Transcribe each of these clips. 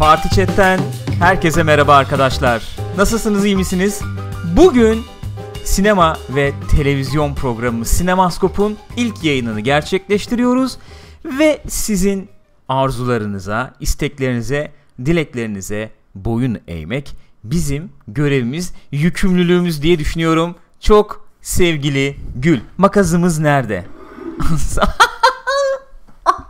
Parti Chat'ten herkese merhaba arkadaşlar. Nasılsınız, iyi misiniz? Bugün sinema ve televizyon programı Sinemaskop'un ilk yayınını gerçekleştiriyoruz ve sizin arzularınıza, isteklerinize, dileklerinize boyun eğmek bizim görevimiz, yükümlülüğümüz diye düşünüyorum. Çok sevgili Gül, makazımız nerede?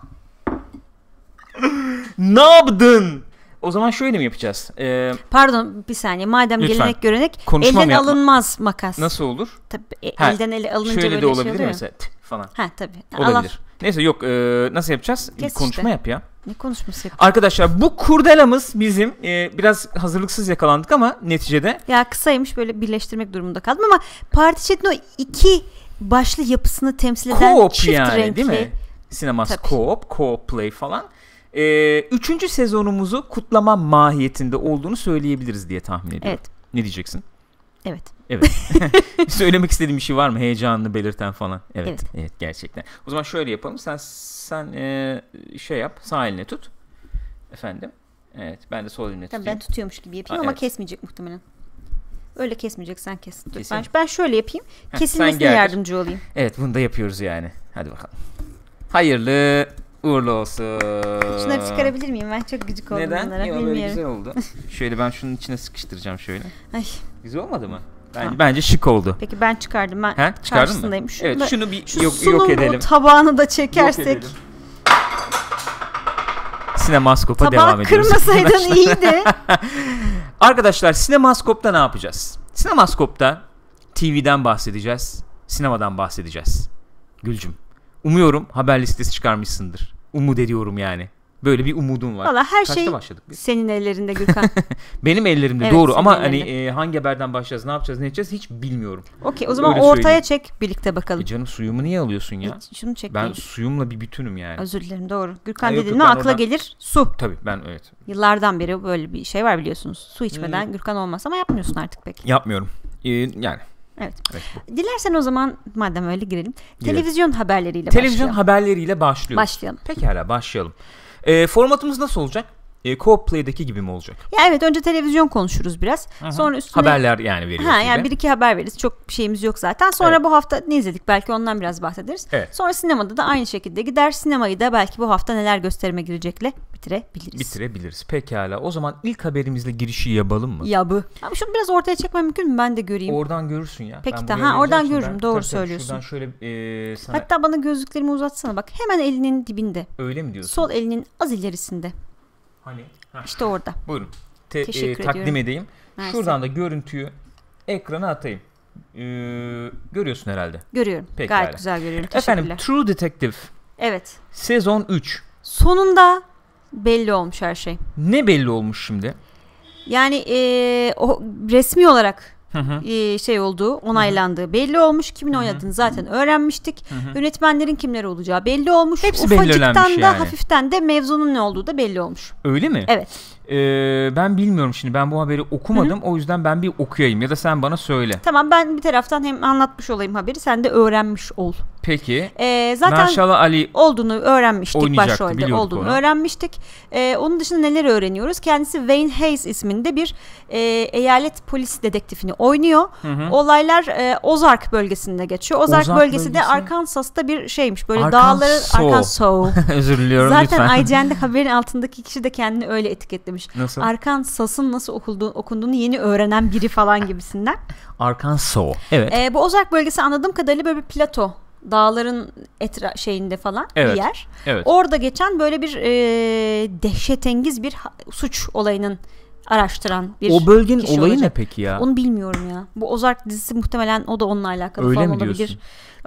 ne yaptın? O zaman şöyle mi yapacağız? Ee, Pardon bir saniye. Madem lütfen. gelenek görenek Konuşma elden alınmaz makas. Nasıl olur? Tabii e, ha, elden ele alınınca şöyle böyle de şey olabilir şey mesela falan. Ha tabii. Olabilir. Allah. Neyse yok e, nasıl yapacağız? Kes Konuşma işte. yap ya. Ne konuşması yapayım? Arkadaşlar bu kurdelamız bizim e, biraz hazırlıksız yakalandık ama neticede. Ya kısaymış böyle birleştirmek durumunda kaldım ama parti chat'in o iki başlı yapısını temsil eden co-op çift yani, renkli. değil mi? Sinemas co-op, co-op play falan e, üçüncü sezonumuzu kutlama mahiyetinde olduğunu söyleyebiliriz diye tahmin ediyorum. Evet. Ne diyeceksin? Evet. Evet. Söylemek istediğim bir şey var mı? Heyecanını belirten falan. Evet. Evet, evet gerçekten. O zaman şöyle yapalım. Sen sen e, şey yap. Sağ eline tut. Efendim. Evet. Ben de sol elimle tutayım. ben tutuyormuş gibi yapayım Aa, ama evet. kesmeyecek muhtemelen. Öyle kesmeyecek sen kes. Dur, ben, ben şöyle yapayım. Kesilmesine yardımcı olayım. Evet bunu da yapıyoruz yani. Hadi bakalım. Hayırlı Uğurlu olsun. Şunları çıkarabilir miyim? Ben çok gıcık oldum Neden? bunlara. Neden? Böyle güzel oldu. şöyle ben şunun içine sıkıştıracağım şöyle. Ay. Güzel olmadı mı? Bence, bence şık oldu. Peki ben çıkardım. Ben He? Çıkardın mı? Şunu evet, şunu bir şu yok, yok edelim. tabağını da çekersek. Sinemaskop'a Tabağı devam ediyoruz. Tabağı kırmasaydın iyiydi. Arkadaşlar Sinemaskop'ta ne yapacağız? Sinemaskop'ta TV'den bahsedeceğiz, sinemadan bahsedeceğiz. Gülcüm Umuyorum haber listesi çıkarmışsındır. Umut ediyorum yani. Böyle bir umudum var. Valla her Kaçta şey başladık biz? senin ellerinde Gürkan. Benim ellerimde evet, doğru ama hani, ellerinde. hani e, hangi haberden başlayacağız, ne yapacağız, ne edeceğiz hiç bilmiyorum. Okey o zaman Öyle ortaya söyleyeyim. çek birlikte bakalım. E canım suyumu niye alıyorsun ya? Hiç, şunu çek. Ben suyumla bir bütünüm yani. Özür dilerim doğru. Gürkan dediğin ne akla oradan... gelir? Su. Tabii ben evet. Yıllardan beri böyle bir şey var biliyorsunuz. Su içmeden hmm. Gürkan olmaz ama yapmıyorsun artık pek. Yapmıyorum. Ee, yani Evet. evet Dilersen o zaman madem öyle girelim. Girelim. Televizyon haberleriyle Televizyon başlayalım. haberleriyle başlıyoruz. Başlayalım. Pekala başlayalım. E, formatımız nasıl olacak? e, co-play'deki gibi mi olacak? Ya evet önce televizyon konuşuruz biraz. hı Sonra üstüne haberler yani veriyoruz. Ha gibi. yani bir iki haber veririz. Çok bir şeyimiz yok zaten. Sonra evet. bu hafta ne izledik? Belki ondan biraz bahsederiz. Evet. Sonra sinemada da aynı şekilde gider sinemayı da belki bu hafta neler gösterime girecekle bitirebiliriz. Bitirebiliriz. Pekala. O zaman ilk haberimizle girişi yapalım mı? Yabı. Ama şunu biraz ortaya çekmem mümkün mü? Ben de göreyim. Oradan görürsün ya. Peki ha oradan görürüm. Ben, Doğru tabii, söylüyorsun. Şuradan şöyle e, sana... Hatta bana gözlüklerimi uzatsana bak. Hemen elinin dibinde. Öyle mi diyorsun? Sol elinin az ilerisinde. Hani? Heh. İşte orada. Buyurun. Te, e, Teşekkür e, takdim ediyorum. edeyim. Mersin. Şuradan da görüntüyü ekrana atayım. Ee, görüyorsun herhalde. Görüyorum. Peki Gayet güzel görüyorum. Efendim True Detective. Evet. Sezon 3. Sonunda belli olmuş her şey. Ne belli olmuş şimdi? Yani e, o resmi olarak hı hı. Ee, şey olduğu, onaylandığı Hı-hı. belli olmuş. Kimin oynadığını zaten öğrenmiştik. Hı-hı. Yönetmenlerin kimler olacağı belli olmuş. Hepsi Ufacıktan belirlenmiş da yani. hafiften de mevzunun ne olduğu da belli olmuş. Öyle mi? Evet. Ee, ben bilmiyorum şimdi ben bu haberi okumadım Hı-hı. o yüzden ben bir okuyayım ya da sen bana söyle. Tamam ben bir taraftan hem anlatmış olayım haberi sen de öğrenmiş ol. Peki. Ee, zaten Maşallah Ali olduğunu öğrenmiştik başrolde olduğunu onu. öğrenmiştik. Ee, onun dışında neler öğreniyoruz? Kendisi Wayne Hayes isminde bir e, eyalet polis dedektifini oynuyor. Hı-hı. Olaylar e, Ozark bölgesinde geçiyor. Ozark, Ozark bölgesi, bölgesi de Arkansas'ta bir şeymiş böyle Arkansas. dağları Arkansas. Özür diliyorum Zaten lütfen. Zaten IGN'de haberin altındaki kişi de kendini öyle etiketlemiş sormuş. Nasıl? Arkansas'ın nasıl okuldu, okunduğunu yeni öğrenen biri falan gibisinden. Arkansas. Evet. Ee, bu Ozark bölgesi anladığım kadarıyla böyle bir plato dağların etra şeyinde falan evet, bir yer. Evet. Orada geçen böyle bir e, dehşetengiz bir suç olayının araştıran bir O bölgenin kişi olayı olacak. ne peki ya? Onu bilmiyorum ya. Bu Ozark dizisi muhtemelen o da onunla alakalı öyle falan mi diyorsun? olabilir.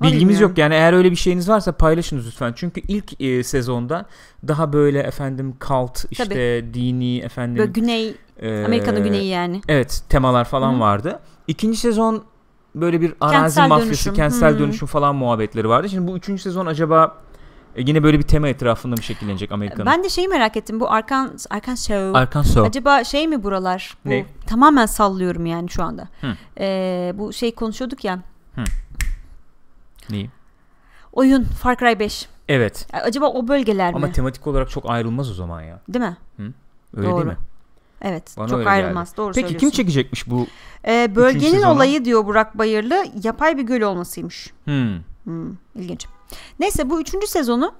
Bilgimiz yok yani eğer öyle bir şeyiniz varsa paylaşınız lütfen. Çünkü ilk e, sezonda daha böyle efendim kalt işte Tabii. dini efendim. Böyle güney e, Amerika'nın güneyi yani. Evet temalar falan Hı. vardı. İkinci sezon böyle bir arazi kentsel mafyası, dönüşüm. kentsel hmm. dönüşüm falan muhabbetleri vardı. Şimdi bu üçüncü sezon acaba e yine böyle bir tema etrafında mı şekillenecek Amerika'nın? Ben de şeyi merak ettim. Bu Arkan Arkan Show. Arkan Show. Acaba şey mi buralar? Bu, ne? Tamamen sallıyorum yani şu anda. Hı. Ee, bu şey konuşuyorduk ya. Hı. Neyi? Oyun Far Cry 5. Evet. E, acaba o bölgeler Ama mi? Ama tematik olarak çok ayrılmaz o zaman ya. Değil mi? Hı? Öyle Doğru. değil mi? Evet Bana çok ayrılmaz geldi. doğru Peki kim çekecekmiş bu? Ee, bölgenin olayı diyor Burak Bayırlı yapay bir göl olmasıymış. Hmm. Hmm, İlginç. Neyse bu üçüncü sezonu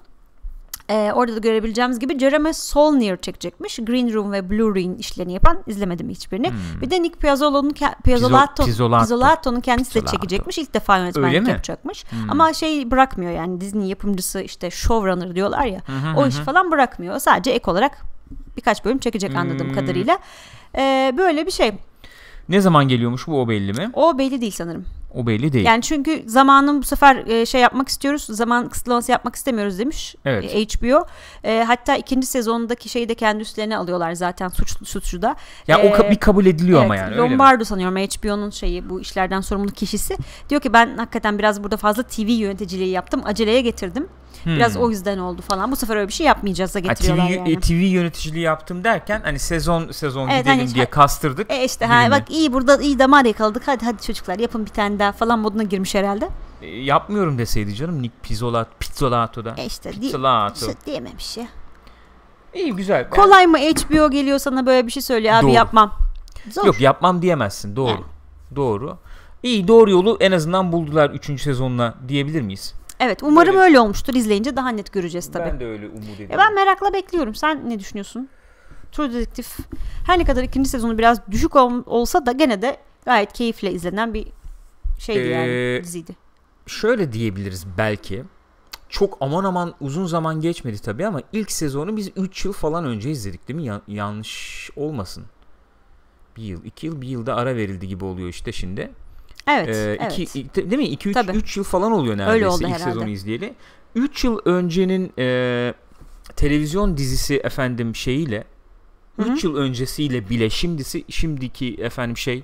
e, orada da görebileceğimiz gibi Jeremy Solnier çekecekmiş. Green Room ve Blue Ring işlerini yapan izlemedim hiçbirini. Hmm. Bir de Nick Piazzolo'nun Piazzolato, Pizzolato. kendisi Pizzolato. de çekecekmiş. İlk defa yönetmenlik yapacakmış. Hmm. Ama şey bırakmıyor yani Disney yapımcısı işte showrunner diyorlar ya. o iş falan bırakmıyor. Sadece ek olarak birkaç bölüm çekecek hmm. anladığım hmm. kadarıyla. E, böyle bir şey. Ne zaman geliyormuş bu o belli mi? O belli değil sanırım. O belli değil. Yani çünkü zamanın bu sefer e, şey yapmak istiyoruz. Zaman kısıtlaması yapmak istemiyoruz demiş evet. E, HBO. E, hatta ikinci sezondaki şeyi de kendi üstlerine alıyorlar zaten suçlu suçu da. Ya e, o bir kabul ediliyor evet, ama yani. Lombardo öyle sanıyorum HBO'nun şeyi bu işlerden sorumlu kişisi. Diyor ki ben hakikaten biraz burada fazla TV yöneticiliği yaptım. Aceleye getirdim. Hmm. Biraz o yüzden oldu falan. Bu sefer öyle bir şey yapmayacağız da getiriyorlar ha, TV, yani. TV yöneticiliği yaptım derken hani sezon sezon evet, gidelim hani, diye kastırdık. E işte ha, bak iyi burada iyi damar yakaladık. Hadi hadi çocuklar yapın bir tane daha Pizzola falan moduna girmiş herhalde. E, yapmıyorum deseydi canım Nick Pizzola, Pizzolato'da. E işte Pizzolato. Diye, işte diyememiş ya. İyi güzel. Kolay mı HBO geliyor sana böyle bir şey söylüyor abi doğru. yapmam. Zor. Yok yapmam diyemezsin doğru. Yani. Doğru. İyi doğru yolu en azından buldular 3. sezonla diyebilir miyiz? Evet umarım öyle. öyle olmuştur İzleyince daha net göreceğiz tabii. Ben de öyle umut ediyorum. Ya ben merakla bekliyorum sen ne düşünüyorsun? True Detective her ne kadar ikinci sezonu biraz düşük olsa da gene de gayet keyifle izlenen bir Şeydi ee, yani diziydi. Şöyle diyebiliriz belki. Çok aman aman uzun zaman geçmedi tabii ama ilk sezonu biz 3 yıl falan önce izledik değil mi? Ya- yanlış olmasın. Bir yıl, iki yıl, bir yılda ara verildi gibi oluyor işte şimdi. Evet. Ee, evet. Iki, değil mi? 2 3 yıl falan oluyor neredeyse Öyle oldu ilk herhalde. sezonu izleyeli. 3 yıl öncenin e, televizyon dizisi efendim şeyiyle 3 yıl öncesiyle bile şimdisi şimdiki efendim şey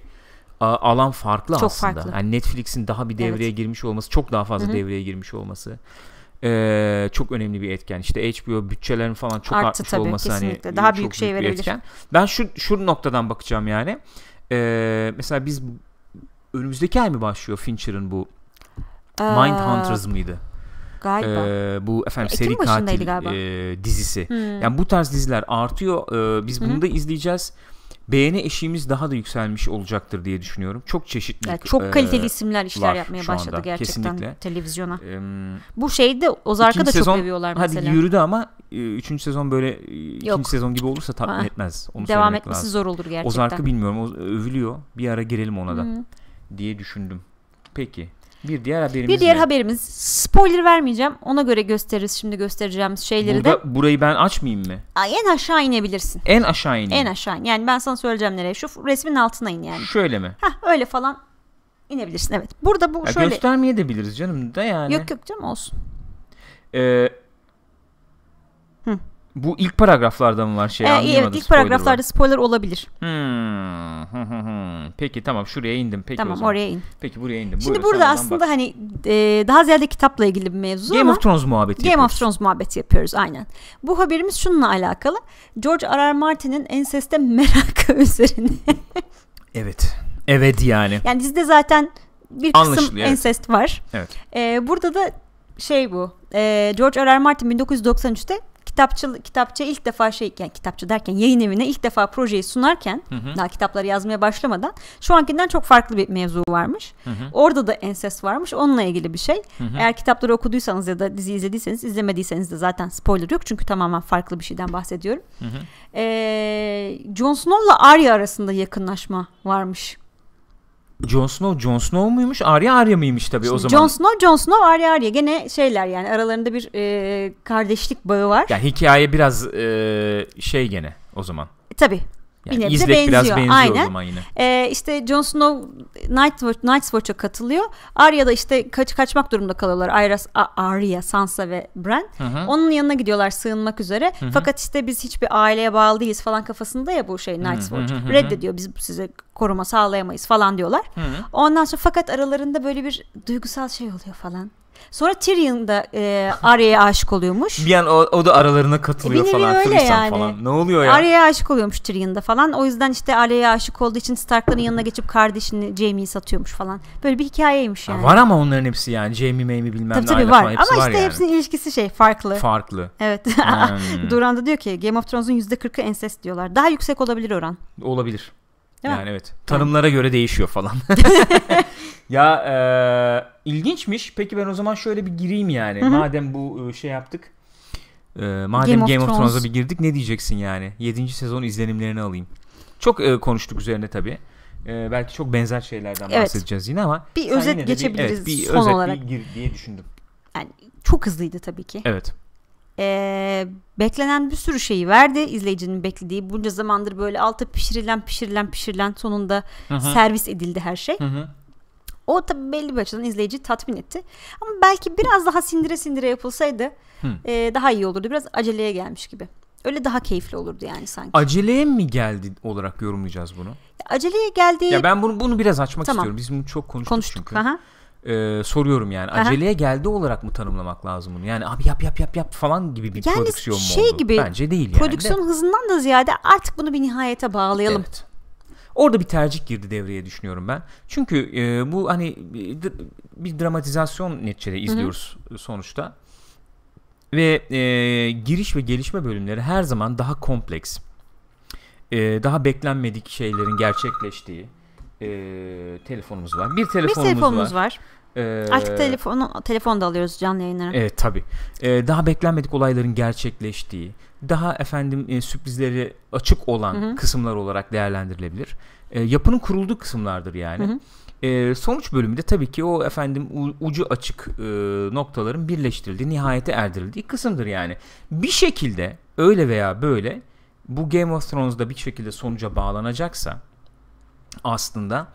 alan farklı çok aslında. Farklı. Yani Netflix'in daha bir devreye evet. girmiş olması, çok daha fazla Hı-hı. devreye girmiş olması e, çok önemli bir etken. İşte HBO bütçelerin falan çok Arttı artmış tabii, olması hani, kesinlikle. hani daha e, büyük şey verebilir. Etken. Ben şu şu noktadan bakacağım yani. E, mesela biz önümüzdeki ay mı başlıyor Fincher'ın bu ee, Mindhunters mıydı? Galiba. E, bu efendim Ekim seri katil galiba. e, dizisi. Hmm. Yani bu tarz diziler artıyor. E, biz bunu Hı-hı. da izleyeceğiz beğeni eşiğimiz daha da yükselmiş olacaktır diye düşünüyorum. Çok çeşitli. Yani çok e, kaliteli e, isimler işler yapmaya başladı anda. gerçekten Kesinlikle. televizyona. Ee, Bu şeyde Ozark'a da sezon, çok seviyorlar mesela. Hadi yürüdü ama e, üçüncü sezon böyle e, Yok. ikinci sezon gibi olursa tatmin etmez. Onu Devam etmesi lazım. zor olur gerçekten. Ozark'ı bilmiyorum. O, övülüyor. Bir ara girelim ona da Hı. diye düşündüm. Peki. Bir diğer haberimiz. Bir diğer mi? haberimiz. Spoiler vermeyeceğim. Ona göre gösteririz şimdi göstereceğimiz şeyleri Burada, de. Burayı ben açmayayım mı? en aşağı inebilirsin. En aşağı ineyim. En aşağı Yani ben sana söyleyeceğim nereye. Şu resmin altına in yani. Şöyle mi? Hah öyle falan inebilirsin evet. Burada bu ya şöyle. Göstermeye de biliriz canım da yani. Yok yok canım olsun. Ee, bu ilk paragraflarda mı var şey ee, anlayamadım. Evet ilk spoiler paragraflarda var. spoiler olabilir. Hmm. Peki tamam şuraya indim. Peki tamam oraya in. Peki buraya indim. Şimdi Buyurun, burada aslında bak. hani e, daha ziyade kitapla ilgili bir mevzu Game ama. of Thrones muhabbeti Game yapıyoruz. of Thrones muhabbeti yapıyoruz aynen. Bu haberimiz şununla alakalı. George R. R. Martin'in enseste merakı üzerine. evet. Evet yani. Yani dizide zaten bir Anlaşılıyor, kısım evet. ensest var. Evet. Ee, burada da şey bu. E, George R. R. Martin 1993'te kitapçı kitapçı ilk defa şey yani kitapçı derken yayın evine ilk defa projeyi sunarken hı hı. daha kitapları yazmaya başlamadan şu ankinden çok farklı bir mevzu varmış. Hı hı. Orada da enses varmış. Onunla ilgili bir şey. Hı hı. Eğer kitapları okuduysanız ya da dizi izlediyseniz izlemediyseniz de zaten spoiler yok çünkü tamamen farklı bir şeyden bahsediyorum. Hı hı. Ee, Jon Snow'la Arya arasında yakınlaşma varmış. Jon Snow Jon Snow muymuş? Arya Arya mıymış tabii Şimdi o zaman. Jon Snow Jon Snow Arya Arya gene şeyler yani aralarında bir e, kardeşlik bağı var. Yani hikaye biraz e, şey gene o zaman. tabii. Yani bir İzlek benziyor. biraz benziyor Aynen. o zaman yine. Ee, işte Jon Snow Night Watch, katılıyor. Arya da işte kaç, kaçmak durumunda kalıyorlar. Arya, Arya Sansa ve Bran. Hı hı. Onun yanına gidiyorlar sığınmak üzere. Hı hı. Fakat işte biz hiçbir aileye bağlı değiliz falan kafasında ya bu şey Night's hı hı. Reddediyor biz size koruma sağlayamayız falan diyorlar. Hı hı. Ondan sonra fakat aralarında böyle bir duygusal şey oluyor falan. Sonra Tyrion da e, Arya'ya aşık oluyormuş. Bir an o, o da aralarına katılıyor e, falan. Öyle yani. falan. Ne oluyor ya? Arya'ya aşık oluyormuş Tyrion'da falan. O yüzden işte Arya'ya aşık olduğu için Stark'ların yanına geçip kardeşini Jaime'yi satıyormuş falan. Böyle bir hikayeymiş yani. Ha, var ama onların hepsi yani. Jaime, Maime bilmem tabii, ne. Tabii var. Falan, hepsi ama var işte yani. hepsinin ilişkisi şey farklı. Farklı. Evet. hmm. Duran da diyor ki Game of Thrones'un %40'ı ensest diyorlar. Daha yüksek olabilir oran. Olabilir. Değil yani mi? evet. Tanımlara yani. göre değişiyor falan. ya e, ilginçmiş. Peki ben o zaman şöyle bir gireyim yani. Hı-hı. Madem bu e, şey yaptık. E, madem Game, Game of, of Thrones'a bir girdik ne diyeceksin yani? 7. sezon izlenimlerini alayım. Çok e, konuştuk üzerine tabii. E, belki çok benzer şeylerden evet. bahsedeceğiz yine ama bir özet geçebiliriz bir, evet, bir son özet, olarak. Bir gir diye düşündüm. Yani çok hızlıydı tabii ki. Evet. Ee, beklenen bir sürü şeyi verdi izleyicinin beklediği bunca zamandır böyle altı pişirilen pişirilen pişirilen sonunda Hı-hı. servis edildi her şey. Hı-hı. O tabi belli bir açıdan izleyici tatmin etti. Ama belki biraz daha sindire sindire yapılsaydı e, daha iyi olurdu. Biraz aceleye gelmiş gibi. Öyle daha keyifli olurdu yani sanki. Aceleye mi geldi olarak yorumlayacağız bunu? aceleye geldi. Ya ben bunu bunu biraz açmak tamam. istiyorum. Biz bunu çok konuştuk, konuştuk. çünkü. Aha ee, soruyorum yani Aha. aceleye geldi olarak mı tanımlamak lazım bunu? Yani abi yap yap yap yap falan gibi bir yani prodüksiyon şey mu oldu? Gibi, Bence değil prodüksiyon yani. Prodüksiyon hızından da ziyade artık bunu bir nihayete bağlayalım. Evet. Orada bir tercih girdi devreye düşünüyorum ben. Çünkü e, bu hani bir, bir dramatizasyon neticede izliyoruz Hı-hı. E, sonuçta. Ve e, giriş ve gelişme bölümleri her zaman daha kompleks. E, daha beklenmedik şeylerin gerçekleştiği e, telefonumuz var. Bir telefonumuz, bir telefonumuz var. var. Ee, Artık telefonu telefon da alıyoruz canlı yayınlara. Evet tabi. Ee, daha beklenmedik olayların gerçekleştiği, daha efendim e, sürprizleri açık olan Hı-hı. kısımlar olarak değerlendirilebilir. E, yapının kurulduğu kısımlardır yani. hı e, sonuç bölümünde tabii ki o efendim u, ucu açık e, noktaların birleştirildiği, nihayete erdirildiği kısımdır yani. Bir şekilde öyle veya böyle bu Game of Thrones'da bir şekilde sonuca bağlanacaksa aslında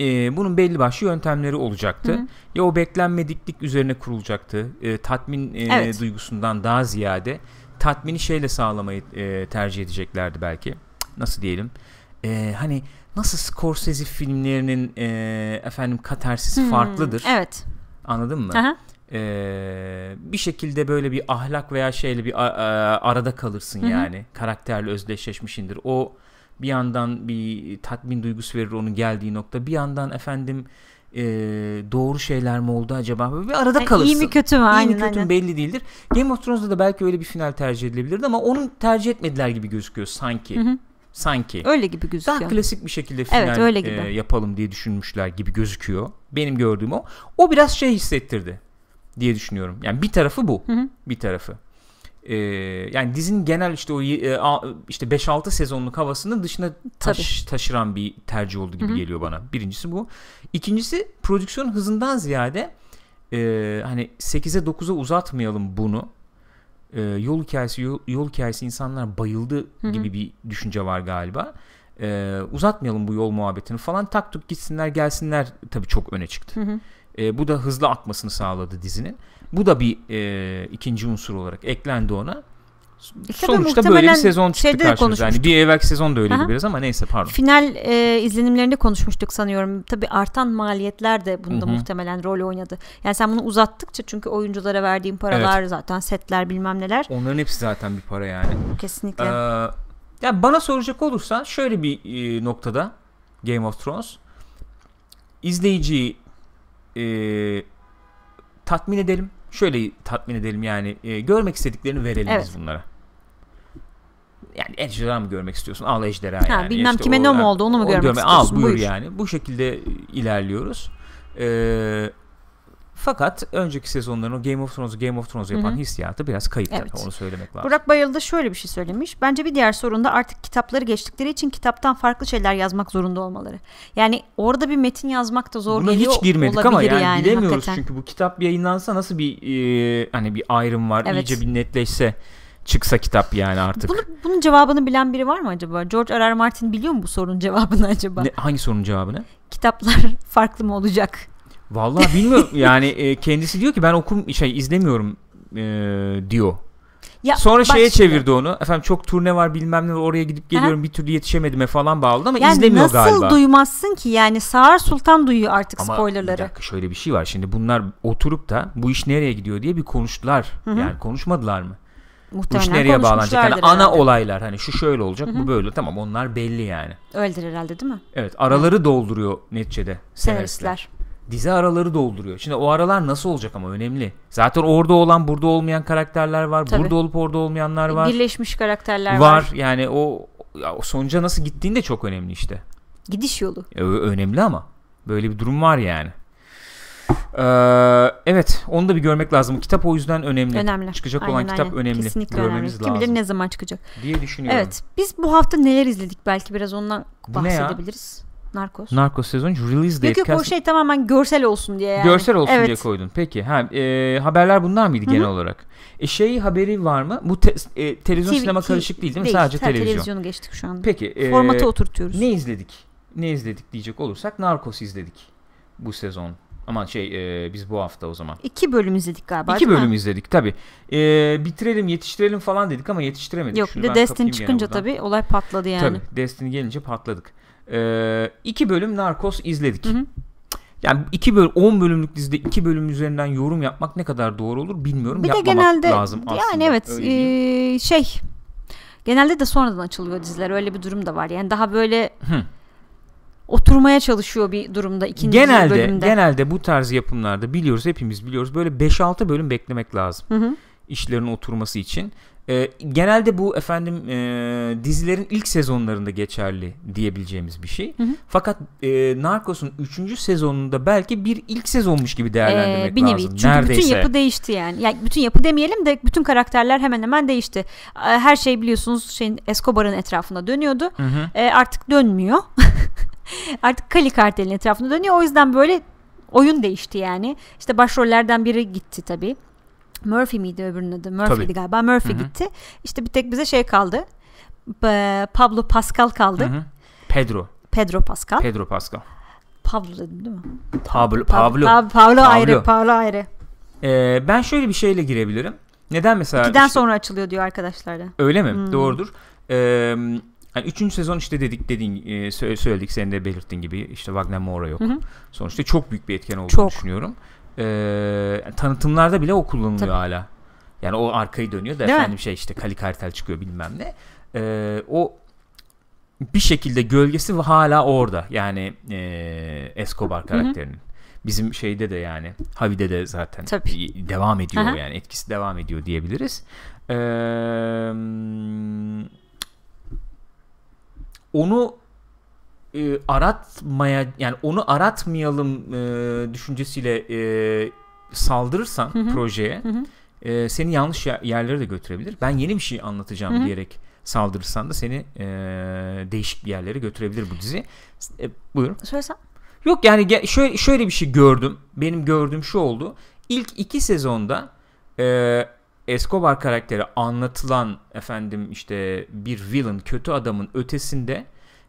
e, bunun belli başlı yöntemleri olacaktı. Hı hı. Ya o beklenmediklik üzerine kurulacaktı. E, tatmin e, evet. duygusundan daha ziyade tatmini şeyle sağlamayı e, tercih edeceklerdi belki. Nasıl diyelim? E, hani nasıl Scorsese filmlerinin e, efendim katarsisi hmm, farklıdır. Evet. Anladın mı? Aha. E, bir şekilde böyle bir ahlak veya şeyle bir a, a, arada kalırsın Hı-hı. yani. Karakterle özdeşleşmişindir. O bir yandan bir tatmin duygusu verir onun geldiği nokta bir yandan efendim e, doğru şeyler mi oldu acaba böyle bir arada yani kalırsın. İyi mi kötü mü? İyi mi kötü mü belli değildir. Game of Thrones'da da belki öyle bir final tercih edilebilirdi ama onu tercih etmediler gibi gözüküyor sanki. Hı hı. Sanki. Öyle gibi gözüküyor. Daha klasik bir şekilde final evet, öyle gibi. E, yapalım diye düşünmüşler gibi gözüküyor. Benim gördüğüm o. O biraz şey hissettirdi diye düşünüyorum. Yani bir tarafı bu. Hı hı. Bir tarafı e, yani dizinin genel işte o e, işte 5-6 sezonluk havasının dışına taş, taşıran bir tercih oldu gibi Hı-hı. geliyor bana. Birincisi bu. İkincisi prodüksiyon hızından ziyade e, hani 8'e 9'a uzatmayalım bunu. E, yol hikayesi yol, yol hikayesi insanlar bayıldı Hı-hı. gibi bir düşünce var galiba. E, uzatmayalım bu yol muhabbetini falan tak gitsinler gelsinler tabii çok öne çıktı. hı. E, bu da hızlı akmasını sağladı dizinin. Bu da bir e, ikinci unsur olarak eklendi ona. E Sonuçta böyle bir sezon çıktı karşımıza. Yani bir evvelki sezon da öyleydi Aha. biraz ama neyse pardon. Final e, izlenimlerinde konuşmuştuk sanıyorum. Tabii artan maliyetler de bunda Hı-hı. muhtemelen rol oynadı. Yani sen bunu uzattıkça çünkü oyunculara verdiğin paralar evet. zaten setler bilmem neler. Onların hepsi zaten bir para yani. Kesinlikle. Ee, yani bana soracak olursan şöyle bir e, noktada Game of Thrones izleyiciyi e, tatmin edelim. Şöyle tatmin edelim yani e, görmek istediklerini verelim evet. biz bunlara. Yani ejderha mı görmek istiyorsun? Al ejderha ha, yani. Bilmem işte kime o, ne mi oldu onu mu görmek, görmek istiyorsun? Al buyur, buyur yani. Bu şekilde ilerliyoruz. Eee fakat önceki sezonların o Game of Thrones'u Game of Thrones yapan Hı-hı. hissiyatı biraz kayıp evet. tabii onu söylemek lazım. Burak Bayıl'da şöyle bir şey söylemiş. Bence bir diğer sorun da artık kitapları geçtikleri için kitaptan farklı şeyler yazmak zorunda olmaları. Yani orada bir metin yazmak da zor Buna geliyor hiç girmedik ama yani, yani bilemiyoruz hakikaten. çünkü bu kitap yayınlansa nasıl bir e, hani bir ayrım var evet. iyice bir netleşse çıksa kitap yani artık. Bunu, bunun cevabını bilen biri var mı acaba? George R. R. Martin biliyor mu bu sorunun cevabını acaba? Ne, hangi sorunun cevabını? Kitaplar farklı mı olacak? Vallahi bilmiyorum yani e, kendisi diyor ki ben okum şey izlemiyorum e, diyor. Ya, Sonra şeye şimdi. çevirdi onu. Efendim çok turne var bilmem ne oraya gidip geliyorum Aha. bir türlü yetişemedime falan bağladı ama yani izlemiyor nasıl galiba. Nasıl duymazsın ki yani Sağır Sultan duyuyor artık ama spoilerları. Ama şöyle bir şey var şimdi bunlar oturup da bu iş nereye gidiyor diye bir konuştular. Hı-hı. Yani konuşmadılar mı? Muhtemelen bu iş nereye bağlanacak? Yani ana herhalde. olaylar hani şu şöyle olacak Hı-hı. bu böyle tamam onlar belli yani. Öyledir herhalde değil mi? Evet araları Hı. dolduruyor neticede. Senarisler dizi araları dolduruyor. Şimdi o aralar nasıl olacak ama önemli. Zaten orada olan burada olmayan karakterler var. Tabii. Burada olup orada olmayanlar e, var. Birleşmiş karakterler var. Var yani o ya sonuca nasıl gittiğin de çok önemli işte. Gidiş yolu. Ee, önemli ama böyle bir durum var yani. Ee, evet onu da bir görmek lazım. Kitap o yüzden önemli. Önemli. Çıkacak aynen, olan kitap önemli. Kesinlikle Görmemiz önemli. lazım. Kim bilir ne zaman çıkacak. Diye düşünüyorum. Evet biz bu hafta neler izledik belki biraz ondan bu bahsedebiliriz. Narcos. Narcos sezon release date. Yok yok o şey tamamen görsel olsun diye yani. Görsel olsun evet. diye koydun. Peki. Ha, e, haberler bundan mıydı Hı-hı. genel olarak? E, şey haberi var mı? Bu te- e, televizyon TV, sinema TV, karışık değil değil mi? Değil, Sadece ter, televizyon. Televizyonu geçtik şu anda. Peki. E, Formatı oturtuyoruz. Ne izledik? Ne izledik diyecek olursak Narcos izledik bu sezon. Aman şey e, biz bu hafta o zaman. İki bölüm izledik galiba. İki bölüm mi? izledik tabi. E, bitirelim yetiştirelim falan dedik ama yetiştiremedik. Yok bir de Destin çıkınca tabi olay patladı yani. Tabi Destin gelince patladık. E, iki bölüm Narcos izledik. Hı hı. Yani 2 böl 10 bölümlük dizide 2 bölüm üzerinden yorum yapmak ne kadar doğru olur bilmiyorum. Bir Yapmamak de genelde lazım aslında. yani evet Öyle ee, şey genelde de sonradan açılıyor diziler. Öyle bir durum da var. Yani daha böyle Hı. oturmaya çalışıyor bir durumda ikinci genelde, bölümde. Genelde bu tarz yapımlarda biliyoruz hepimiz biliyoruz böyle 5-6 bölüm beklemek lazım. Hı hı. işlerin oturması için e, genelde bu efendim e, dizilerin ilk sezonlarında geçerli diyebileceğimiz bir şey. Hı hı. Fakat e, Narcos'un 3. sezonunda belki bir ilk sezonmuş gibi ee, değerlendirmek ee, bir nevi. lazım. Çünkü Neredeyse. bütün yapı değişti yani. yani. Bütün yapı demeyelim de bütün karakterler hemen hemen değişti. Ee, her şey biliyorsunuz şeyin Escobar'ın etrafında dönüyordu. Hı hı. E, artık dönmüyor. artık Kali kartelinin etrafında dönüyor. O yüzden böyle oyun değişti yani. İşte başrollerden biri gitti tabii. Murphy miydi öbürünün adı? Murphy'di Tabii. galiba. Murphy Hı-hı. gitti. İşte bir tek bize şey kaldı. Pablo Pascal kaldı. Hı-hı. Pedro. Pedro Pascal. Pedro Pascal. Pablo dedim değil mi? Pablo. Pablo, Pablo, Pablo, ayrı. Pablo ayrı. Ee, ben şöyle bir şeyle girebilirim. Neden mesela? İkiden işte, sonra açılıyor diyor arkadaşlar da. Öyle mi? Hmm. Doğrudur. Ee, yani üçüncü sezon işte dedik dediğin e, söyledik senin de belirttiğin gibi işte Wagner Moura yok. Hı hı. Sonuçta çok büyük bir etken olduğunu çok. düşünüyorum. Çok e, tanıtımlarda bile o kullanılıyor Tabii. hala. Yani o arkayı dönüyor da Değil efendim mi? şey işte kalik haritel çıkıyor bilmem ne. E, o bir şekilde gölgesi hala orada. Yani e, Escobar karakterinin. Hı hı. Bizim şeyde de yani Havi'de de zaten Tabii. devam ediyor Aha. yani etkisi devam ediyor diyebiliriz. Ee, onu e, aratmaya yani onu aratmayalım e, düşüncesiyle e, saldırırsan hı hı. projeye hı hı. E, seni yanlış yerlere de götürebilir. Ben yeni bir şey anlatacağım hı hı. diyerek saldırırsan da seni e, değişik bir yerlere götürebilir bu dizi. E, buyurun. Söylesem. Yok yani şöyle, şöyle bir şey gördüm. Benim gördüğüm şu oldu. İlk iki sezonda e, Escobar karakteri anlatılan efendim işte bir villain kötü adamın ötesinde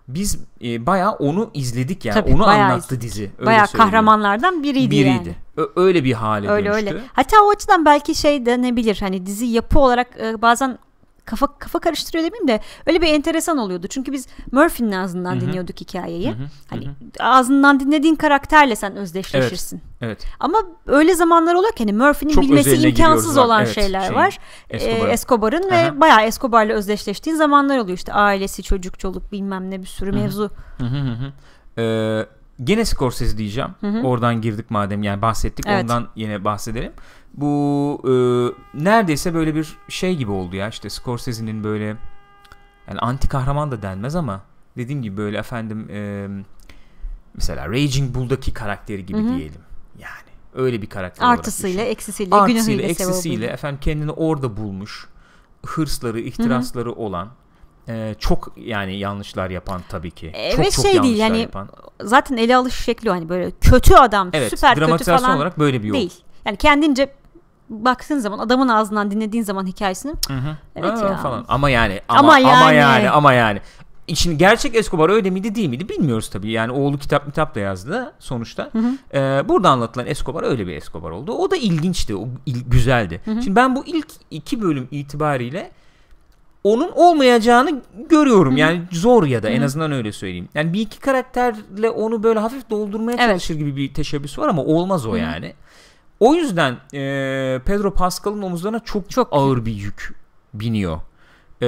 biz e, bayağı onu izledik yani. Tabii, onu anlattı izledik. dizi. Öyle bayağı söyleyeyim. kahramanlardan biriydi. Biriydi. Yani. Ö- öyle bir hale öyle, dönüştü. öyle. Hatta o açıdan belki şey denebilir. Hani dizi yapı olarak e, bazen kafa kafa karıştırıyor demeyeyim de öyle bir enteresan oluyordu. Çünkü biz Murphy'nin ağzından Hı-hı. dinliyorduk hikayeyi. Hı-hı. Hani Hı-hı. ağzından dinlediğin karakterle sen özdeşleşirsin. Evet. evet. Ama öyle zamanlar oluyor ki hani Murphy'nin Çok bilmesi imkansız olan evet, şeyler şeyin, var. Escobar. Ee, Escobar'ın Aha. ve bayağı Escobar'la özdeşleştiğin zamanlar oluyor işte ailesi, çocuk, çoluk bilmem ne bir sürü Hı-hı. mevzu. hı ee, gene Scorsese diyeceğim. Hı-hı. Oradan girdik madem yani bahsettik evet. ondan yine bahsedelim. Bu e, neredeyse böyle bir şey gibi oldu ya işte Scorsese'nin böyle yani anti kahraman da denmez ama dediğim gibi böyle efendim e, mesela Raging Bull'daki karakteri gibi Hı-hı. diyelim. Yani öyle bir karakter Artısıyla, olarak eksisiyle, Artısıyla, eksisiyle efendim kendini orada bulmuş. Hırsları, ihtirasları Hı-hı. olan ee, çok yani yanlışlar yapan tabii ki. Ee, çok ve çok şey değil yani yapan. zaten ele alış şekli hani böyle kötü adam, evet, süper kötü falan. olarak böyle bir yol değil. Yani kendince baktığın zaman adamın ağzından dinlediğin zaman hikayesini evet Aa, ya falan. ama yani ama, ama yani ama yani ama yani Şimdi gerçek Escobar öyle miydi değil miydi bilmiyoruz tabii. Yani oğlu kitap kitap da yazdı sonuçta. Hı hı. Ee, burada anlatılan Escobar öyle bir Escobar oldu. O da ilginçti, o il, güzeldi. Hı hı. Şimdi ben bu ilk iki bölüm itibariyle onun olmayacağını görüyorum. Hı-hı. Yani zor ya da Hı-hı. en azından öyle söyleyeyim. Yani bir iki karakterle onu böyle hafif doldurmaya çalışır gibi bir teşebbüs var ama olmaz o Hı-hı. yani. O yüzden e, Pedro Pascal'ın omuzlarına çok, çok ağır bir yük biniyor. E,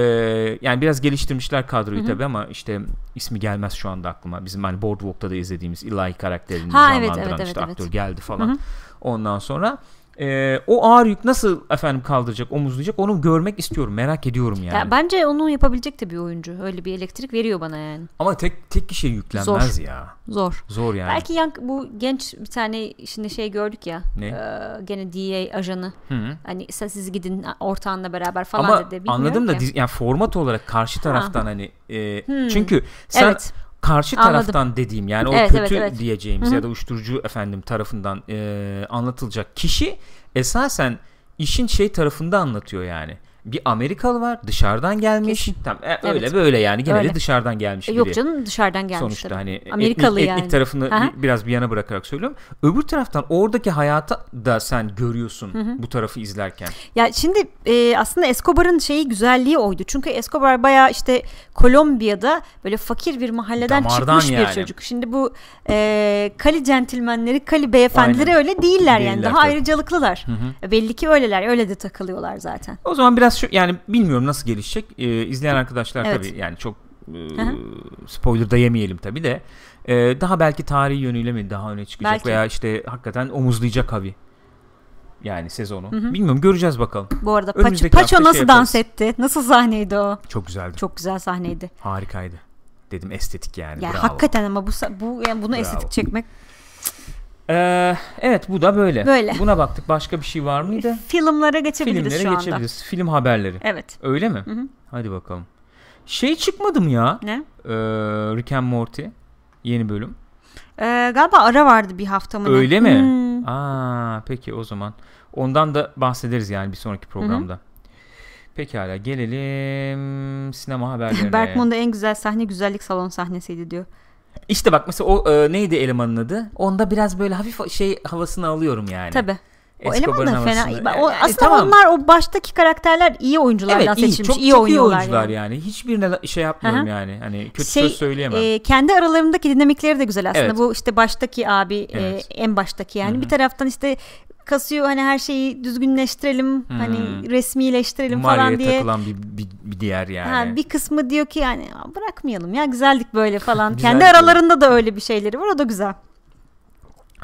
yani biraz geliştirmişler kadroyu tabi ama işte ismi gelmez şu anda aklıma. Bizim hani Boardwalk'ta da izlediğimiz Eli karakterini ha, canlandıran evet, evet, evet, işte evet. aktör geldi falan. Hı-hı. Ondan sonra e, o ağır yük nasıl efendim kaldıracak, omuzlayacak onu görmek istiyorum. Merak ediyorum yani. Ya bence onu yapabilecek de bir oyuncu. Öyle bir elektrik veriyor bana yani. Ama tek tek kişi yüklenmez Zor. ya. Zor. Zor yani. Belki yank, bu genç bir tane şimdi şey gördük ya. Ne? E, gene DEA ajanı. Hı-hı. Hani siz gidin ortağınla beraber falan Ama dedi. Ama anladım da ya. yani format olarak karşı taraftan ha. hani e, hmm. çünkü sen evet karşı Anladım. taraftan dediğim yani evet, o kötü evet, evet. diyeceğimiz Hı-hı. ya da uyuşturucu efendim tarafından e, anlatılacak kişi esasen işin şey tarafında anlatıyor yani bir Amerikalı var dışarıdan gelmiş. Tam, e, evet. Öyle böyle yani genelde öyle. dışarıdan gelmiş e, biri. Yok canım dışardan gelmiş. Sonuçta tabii. hani e, Amerikalı e, etnik, yani. etnik tarafını Aha. biraz bir yana bırakarak söylüyorum. Öbür taraftan oradaki hayata da sen görüyorsun Hı-hı. bu tarafı izlerken. Ya şimdi e, aslında Escobar'ın şeyi güzelliği oydu. Çünkü Escobar baya işte Kolombiya'da böyle fakir bir mahalleden Damardan çıkmış yani. bir çocuk. Şimdi bu e, Kali centilmenleri, Kali beyefendileri Aynen. öyle değiller, değiller yani. Daha tabii. ayrıcalıklılar. Hı-hı. E, belli ki öyleler. Öyle de takılıyorlar zaten. O zaman biraz şu yani bilmiyorum nasıl gelişecek. Ee, izleyen arkadaşlar evet. tabii yani çok e, spoiler da yemeyelim tabii de. Ee, daha belki tarihi yönüyle mi daha öne çıkacak belki. veya işte hakikaten omuzlayacak abi yani sezonu. Hı hı. Bilmiyorum göreceğiz bakalım. Bu arada Önümüzdeki Paço, Paço şey nasıl şey dans etti? Nasıl sahneydi o? Çok güzeldi. Çok güzel sahneydi. Harikaydı. Dedim estetik yani. Ya Bravo. hakikaten ama bu bu yani bunu Bravo. estetik çekmek ee, evet bu da böyle. Böyle. Buna baktık. Başka bir şey var mıydı? Filmlere geçebiliriz Filmlere şu anda. Film haberleri. Evet. Öyle mi? Hı hı. Hadi bakalım. Şey çıkmadı mı ya? Ne? Ee, Rick and Morty yeni bölüm. Ee, galiba ara vardı bir hafta mı? Öyle mi? Hmm. Aa, peki o zaman. Ondan da bahsederiz yani bir sonraki programda. Hı hı. Pekala gelelim sinema haberlerine. Berkman'da en güzel sahne güzellik salon sahnesiydi diyor. İşte bak mesela o e, neydi elemanın adı? Onda biraz böyle hafif şey havasını alıyorum yani. Tabi. O eleman da fena. E, o, aslında tamam. onlar o baştaki karakterler iyi oyunculardan evet, seçilmiş. Çok, iyi çok iyi oyuncular yani. yani. Hiçbirine şey yapmıyorum Hı-hı. yani. Hani kötü şey, söz söyleyemem. E, kendi aralarındaki dinamikleri de güzel aslında. Evet. Bu işte baştaki abi e, evet. e, en baştaki yani. Hı-hı. Bir taraftan işte kasıyor hani her şeyi düzgünleştirelim hani hmm. hani resmileştirelim Maliye falan diye. takılan bir, bir, bir diğer yani. Ha, bir kısmı diyor ki yani bırakmayalım ya güzeldik böyle falan. Kendi aralarında da öyle bir şeyleri var o da güzel.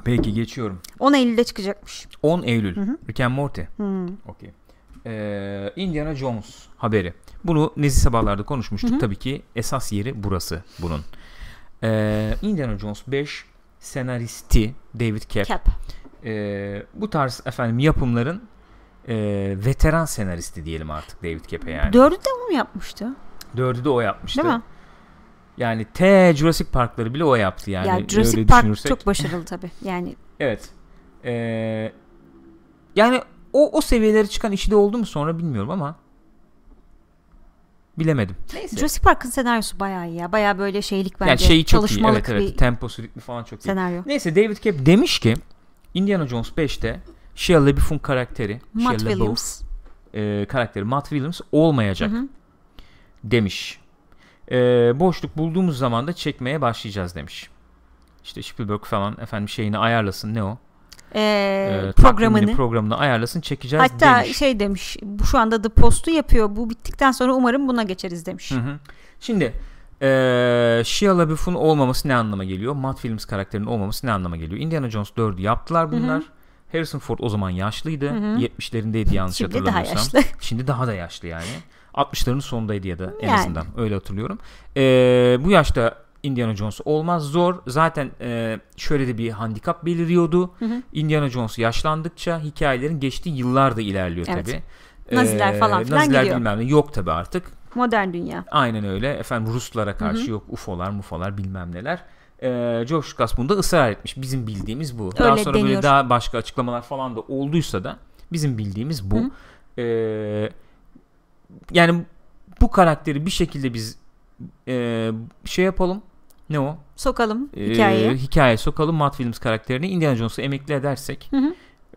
Peki geçiyorum. 10 Eylül'de çıkacakmış. 10 Eylül. Hı-hı. Rick and Morty. Okey. Ee, Indiana Jones haberi. Bunu Nezi sabahlarda konuşmuştuk. Hı-hı. Tabii ki esas yeri burası bunun. Ee, Indiana Jones 5 senaristi David Cap. Cap e, bu tarz efendim yapımların e, veteran senaristi diyelim artık David Kepe yani. Dördü de mi yapmıştı? Dördü de o yapmıştı. Değil mi? Yani T Jurassic Park'ları bile o yaptı yani. Ya Jurassic öyle Park düşünürsek. çok başarılı tabii. Yani. evet. Ee, yani o o seviyelere çıkan işi de oldu mu sonra bilmiyorum ama bilemedim. Neyse. Jurassic Park'ın senaryosu bayağı iyi ya. Bayağı böyle şeylik bence. Yani şeyi çok iyi. Evet, evet. Temposu ritmi falan çok senaryo. iyi. Senaryo. Neyse David Cap demiş ki Indiana Jones 5'te Shia LaBeouf'un karakteri Matt Shia Williams. e, karakteri Matt Williams olmayacak hı hı. demiş. E, boşluk bulduğumuz zaman da çekmeye başlayacağız demiş. İşte Spielberg falan efendim şeyini ayarlasın ne o? Ee, programını programını ayarlasın çekeceğiz Hatta demiş. şey demiş bu şu anda da postu yapıyor bu bittikten sonra umarım buna geçeriz demiş. Hı hı. Şimdi ee, Shia LaBeouf'un olmaması ne anlama geliyor? Matt Films karakterinin olmaması ne anlama geliyor? Indiana Jones 4'ü yaptılar bunlar. Hı hı. Harrison Ford o zaman yaşlıydı. Hı hı. 70'lerindeydi yanlış Şimdi hatırlamıyorsam. Daha yaşlı. Şimdi daha da yaşlı yani. 60'ların sonundaydı ya da en yani. azından öyle hatırlıyorum. Ee, bu yaşta Indiana Jones olmaz zor. Zaten e, şöyle de bir handikap beliriyordu. Hı hı. Indiana Jones yaşlandıkça hikayelerin geçtiği yıllar da ilerliyor evet. tabii. Naziler falan filan Naziler gidiyor. bilmem ne yok tabi artık. Modern dünya. Aynen öyle. Efendim Ruslara karşı Hı-hı. yok UFO'lar, MUFO'lar bilmem neler. Ee, George Lucas bunda ısrar etmiş. Bizim bildiğimiz bu. Öyle daha sonra deniyor. böyle daha başka açıklamalar falan da olduysa da bizim bildiğimiz bu. Ee, yani bu karakteri bir şekilde biz e, şey yapalım. Ne o? Sokalım hikayeye. Ee, hikaye sokalım. Matt Williams karakterini Indiana Jones'u emekli edersek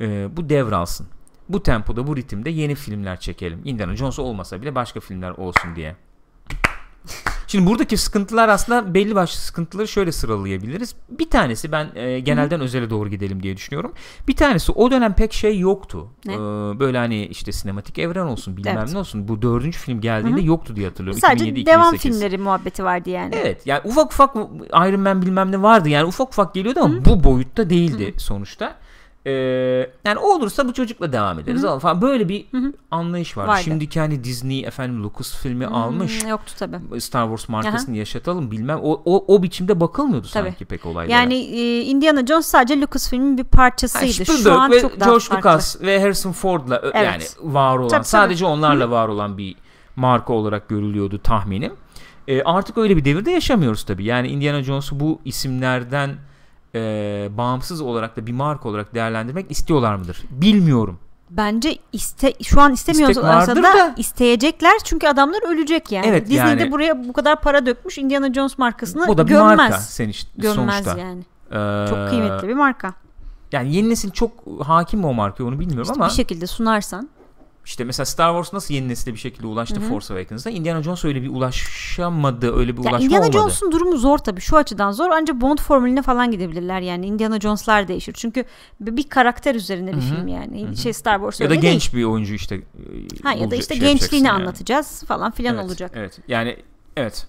E, bu devralsın bu tempoda bu ritimde yeni filmler çekelim. Indiana Jones olmasa bile başka filmler olsun diye. Şimdi buradaki sıkıntılar aslında belli başlı sıkıntıları şöyle sıralayabiliriz. Bir tanesi ben e, genelden Hı. özele doğru gidelim diye düşünüyorum. Bir tanesi o dönem pek şey yoktu. Ee, böyle hani işte sinematik evren olsun bilmem evet. ne olsun. Bu dördüncü film geldiğinde Hı. yoktu diye hatırlıyorum. Sadece 2007, devam 2008. filmleri muhabbeti vardı yani. Evet yani ufak ufak Iron Man bilmem ne vardı yani ufak ufak geliyordu ama Hı. bu boyutta değildi Hı. sonuçta. Ee, yani o olursa bu çocukla devam ederiz Hı-hı. falan. Böyle bir Hı-hı. anlayış var. Vardı. Şimdiki hani Disney efendim Lucas filmi Hı-hı. Hmm, almış. Yoktu tabii. Star Wars markasını Aha. yaşatalım bilmem. O, o o biçimde bakılmıyordu tabii. sanki pek olaylara. Yani e, Indiana Jones sadece Lucas filmin bir parçasıydı. Yani Şu an ve çok daha George farklı. Lucas ve Harrison Ford'la evet. yani var olan tabii, tabii. sadece onlarla Hı-hı. var olan bir marka olarak görülüyordu tahminim. E, artık öyle bir devirde yaşamıyoruz tabii. Yani Indiana Jones'u bu isimlerden e, bağımsız olarak da bir marka olarak değerlendirmek istiyorlar mıdır? Bilmiyorum. Bence iste şu an istemiyorlarsa da, da isteyecekler çünkü adamlar ölecek yani. Evet, Disney'de yani, buraya bu kadar para dökmüş Indiana Jones markasını o da bir gömmez. marka sen işte, gömmez sonuçta. yani. Ee, çok kıymetli bir marka. Yani yeni nesil çok hakim mi o markaya onu bilmiyorum işte ama. Bir şekilde sunarsan. İşte mesela Star Wars nasıl yeni nesile bir şekilde ulaştı Hı-hı. Force Awakens'da? Indiana Jones öyle bir ulaşamadı, öyle bir ya ulaşma Indiana olmadı. Indiana Jones'un durumu zor tabii. Şu açıdan zor. Ancak Bond formülüne falan gidebilirler yani. Indiana Jones'lar değişir. Çünkü bir karakter üzerine bir Hı-hı. film yani. Hı-hı. Şey Star Wars Ya da genç değil. bir oyuncu işte. E, ha ya da işte şey gençliğini yani. anlatacağız falan filan evet, olacak. Evet. Yani evet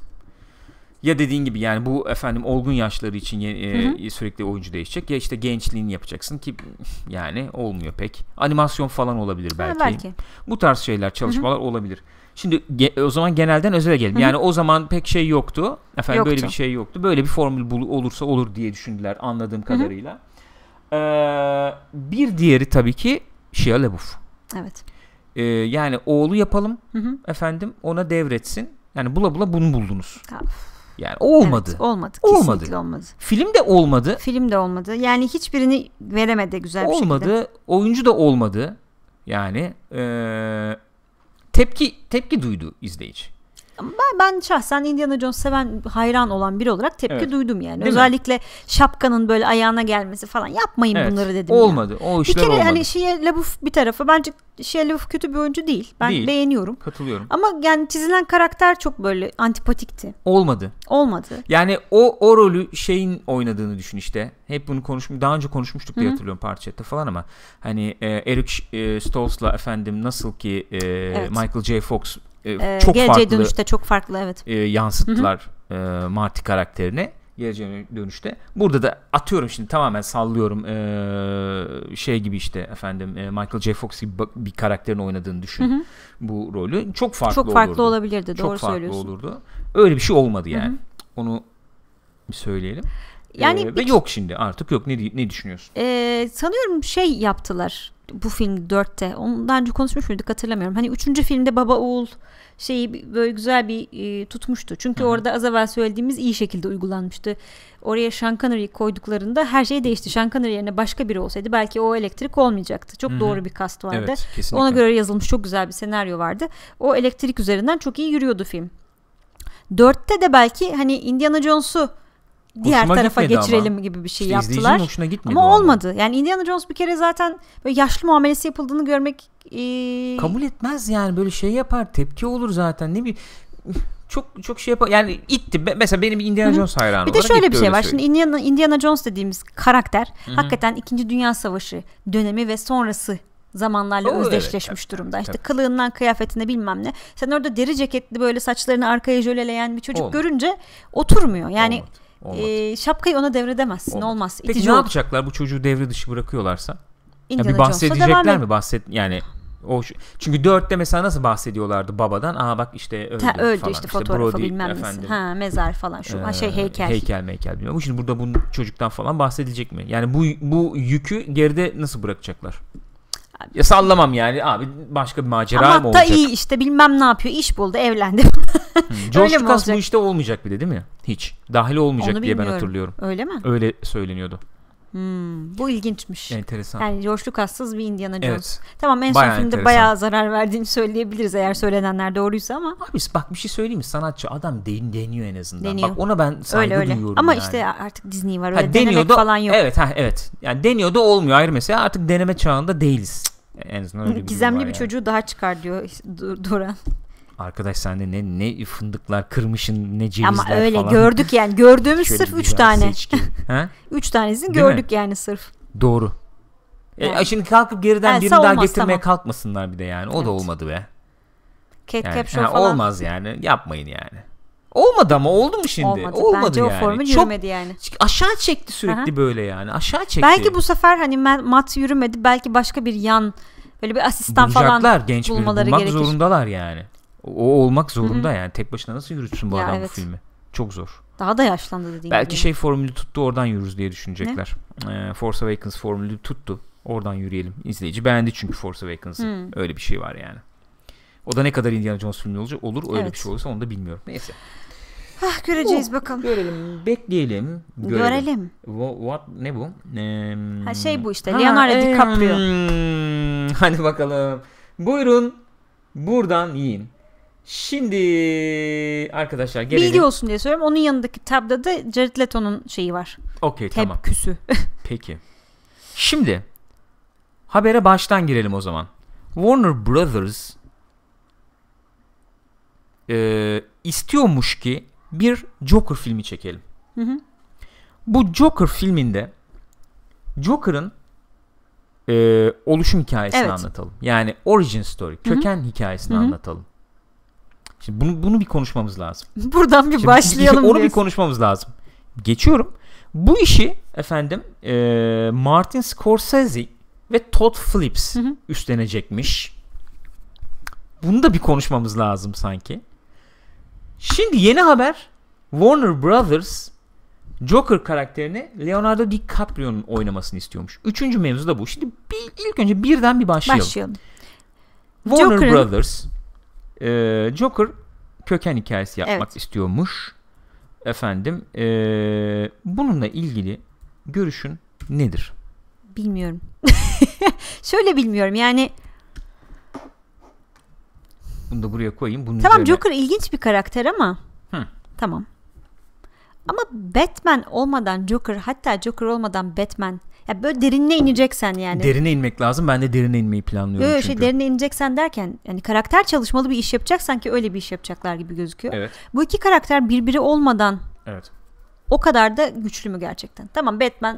ya dediğin gibi yani bu efendim olgun yaşları için e, hı hı. sürekli oyuncu değişecek ya işte gençliğini yapacaksın ki yani olmuyor pek. Animasyon falan olabilir belki. Ha, belki. Bu tarz şeyler çalışmalar hı hı. olabilir. Şimdi ge- o zaman genelden özele gelelim. Hı hı. Yani o zaman pek şey yoktu. Efendim yoktu. böyle bir şey yoktu. Böyle bir formül bul- olursa olur diye düşündüler anladığım kadarıyla. Hı hı. Ee, bir diğeri tabii ki Shia LaBeouf. Evet. Ee, yani oğlu yapalım hı hı. efendim ona devretsin. Yani bula bula bunu buldunuz. Of. Yani olmadı. Evet, olmadı. Kesinlikle olmadı. olmadı. Film de olmadı. Film de olmadı. Yani hiçbirini veremedi güzel olmadı, bir olmadı. şekilde. Olmadı. Oyuncu da olmadı. Yani ee, tepki tepki duydu izleyici ben, ben şahsen Indiana Jones seven hayran olan biri olarak tepki evet. duydum yani. Değil Özellikle mi? şapkanın böyle ayağına gelmesi falan yapmayın evet. bunları dedim. Olmadı. Yani. O işler bir kere, hani olmadı. Hani Shia LaBeouf bir tarafı bence Shia LaBeouf kötü bir oyuncu değil. Ben değil. beğeniyorum. Katılıyorum. Ama yani çizilen karakter çok böyle antipatikti. Olmadı. Olmadı. Yani o o rolü şeyin oynadığını düşün işte. Hep bunu konuşmuş daha önce konuşmuştuk diye Hı-hı. hatırlıyorum parçette falan ama hani e, Eric e, Stoltz'la efendim nasıl ki e, evet. Michael J. Fox e, çok geleceğe farklı. dönüşte çok farklı evet. E, yansıttılar E, Marty karakterini geleceğe dönüşte. Burada da atıyorum şimdi tamamen sallıyorum ee, şey gibi işte efendim e, Michael J. Fox gibi bir karakterin oynadığını düşün. Hı hı. Bu rolü çok farklı Çok farklı olurdu. olabilirdi doğru çok söylüyorsun. farklı olurdu. Öyle bir şey olmadı yani. Hı hı. Onu bir söyleyelim. Yani ee, bir... ve yok şimdi artık yok ne ne düşünüyorsun? Ee, sanıyorum şey yaptılar bu film dörtte ondan önce konuşmuş muyduk hatırlamıyorum. Hani üçüncü filmde Baba Oğul şeyi böyle güzel bir e, tutmuştu. Çünkü Hı-hı. orada az evvel söylediğimiz iyi şekilde uygulanmıştı. Oraya Sean Connery koyduklarında her şey değişti. Sean Connery yerine başka biri olsaydı belki o elektrik olmayacaktı. Çok Hı-hı. doğru bir kast vardı. Evet, Ona göre yazılmış çok güzel bir senaryo vardı. O elektrik üzerinden çok iyi yürüyordu film. Dörtte de belki hani Indiana Jones'u diğer hoşuma tarafa geçirelim ama. gibi bir şey işte yaptılar. Hoşuna gitmedi ama olmadı. Ama. Yani Indiana Jones bir kere zaten böyle yaşlı muamelesi yapıldığını görmek ee... kabul etmez yani böyle şey yapar, tepki olur zaten. Ne bir çok çok şey yapar. Yani itti. Mesela benim Indiana Jones hayranı Bir de şöyle bir şey var. Şimdi Indiana, Indiana Jones dediğimiz karakter Hı-hı. hakikaten 2. Dünya Savaşı dönemi ve sonrası zamanlarla Oo, özdeşleşmiş evet, durumda. Tabii, işte tabii. kılığından kıyafetine bilmem ne. Sen orada deri ceketli böyle saçlarını arkaya jöleleyen bir çocuk Olmadı. görünce oturmuyor. Yani Olmadı e, şapkayı ona devredemezsin. Olmadı. Olmaz. Peki ne olur. yapacaklar bu çocuğu devre dışı bırakıyorlarsa? Indiana bir bahsedecekler mi? Bahset yani o şu, çünkü dörtte mesela nasıl bahsediyorlardı babadan? Aa bak işte öldü, Ta, öldü falan. işte fotoğrafı işte bilmem efendim, Ha mezar falan şu e, şey ee, heykel. Heykel heykel bilmem. Şimdi burada bunun çocuktan falan bahsedilecek mi? Yani bu bu yükü geride nasıl bırakacaklar? Ya sallamam yani abi başka bir macera Ama mı olacak? Ama iyi işte bilmem ne yapıyor iş buldu evlendi. George hmm, Lucas bu işte olmayacak bir de değil mi? Hiç. Dahil olmayacak Onu diye bilmiyorum. ben hatırlıyorum. Öyle mi? Öyle söyleniyordu. Hmm, bu ilginçmiş. Enteresan. Yani George Lucassız bir Indiana Jones. Evet. Tamam en son bayağı filmde enteresan. bayağı zarar verdiğini söyleyebiliriz eğer söylenenler doğruysa ama. Abi bak bir şey söyleyeyim mi? Sanatçı adam den, deniyor en azından. Deniyor. Bak ona ben saygı öyle, öyle. duyuyorum. Ama yani. işte artık Disney var öyle ha, denemek da, falan yok. Evet ha evet. Yani deniyor da olmuyor ayrı mesela Artık deneme çağında değiliz. En azından öyle bir Gizemli bir yani. çocuğu daha çıkar diyor Duran. Arkadaş sen de ne ne fındıklar kırmışın ne cevizler falan Ama öyle falan. gördük yani gördüğümüz Şöyle sırf 3 tane. 3 tanesini gördük mi? yani sırf. Doğru. E, yani. E, şimdi kalkıp geriden yani, birini daha getirmeye tamam. kalkmasınlar bir de yani. O evet. da olmadı be. Cat yani, Capshaw ha, falan. Olmaz yani. Yapmayın yani. Olmadı ama oldu mu şimdi? Olmadı. olmadı Bence yani. o formül Çok, yürümedi yani. Aşağı çekti sürekli Aha. böyle yani. Aşağı çekti. Belki bu sefer hani mat yürümedi. Belki başka bir yan böyle bir asistan Bulacaklar, falan genç bulmaları bulmak gerekir. zorundalar yani. O olmak zorunda Hı-hı. yani. Tek başına nasıl yürütsün bu ya adam evet. bu filmi? Çok zor. Daha da yaşlandı dediğim Belki gibi. şey formülü tuttu oradan yürürüz diye düşünecekler. Ne? Ee, Force Awakens formülü tuttu. Oradan yürüyelim. İzleyici beğendi çünkü Force Awakens'ı. Hmm. Öyle bir şey var yani. O da ne kadar Indiana Jones filmi olacak olur. Öyle evet. bir şey olursa onu da bilmiyorum. Neyse. Ah göreceğiz oh, bakalım. Görelim, bekleyelim. Görelim. görelim. What, what ne bu? Ee, ha şey bu işte. Ha, Leonardo ee, DiCaprio. Hadi bakalım. Buyurun. Buradan yiyin. Şimdi arkadaşlar gelelim. Bilgi olsun diye söylüyorum. Onun yanındaki tabda da Jared Leto'nun şeyi var. Okey tamam. Tepküsü. Peki. Şimdi habere baştan girelim o zaman. Warner Brothers e, istiyormuş ki bir Joker filmi çekelim. Hı hı. Bu Joker filminde Joker'ın e, oluşum hikayesini evet. anlatalım. Yani origin story, köken hı hı. hikayesini hı hı. anlatalım. Şimdi bunu, bunu bir konuşmamız lazım. Buradan bir Şimdi başlayalım. Şimdi onu diyorsun. bir konuşmamız lazım. Geçiyorum. Bu işi efendim e, Martin Scorsese ve Todd Phillips hı hı. üstlenecekmiş. Bunu da bir konuşmamız lazım sanki. Şimdi yeni haber Warner Brothers Joker karakterini Leonardo DiCaprio'nun oynamasını istiyormuş. Üçüncü mevzu da bu. Şimdi bir, ilk önce birden bir başlayalım. Başlayalım. Warner Brothers e, Joker köken hikayesi yapmak evet. istiyormuş. Efendim e, bununla ilgili görüşün nedir? Bilmiyorum. Şöyle bilmiyorum yani. Bunu da buraya koyayım. Bunun tamam üzerine... Joker ilginç bir karakter ama. Hı. Tamam. Ama Batman olmadan Joker hatta Joker olmadan Batman ya böyle derinine ineceksen yani. Derine inmek lazım. Ben de derine inmeyi planlıyorum Yok, şey, çünkü. Şey, derine ineceksen derken yani karakter çalışmalı bir iş yapacak sanki öyle bir iş yapacaklar gibi gözüküyor. Evet. Bu iki karakter birbiri olmadan Evet. O kadar da güçlü mü gerçekten? Tamam Batman,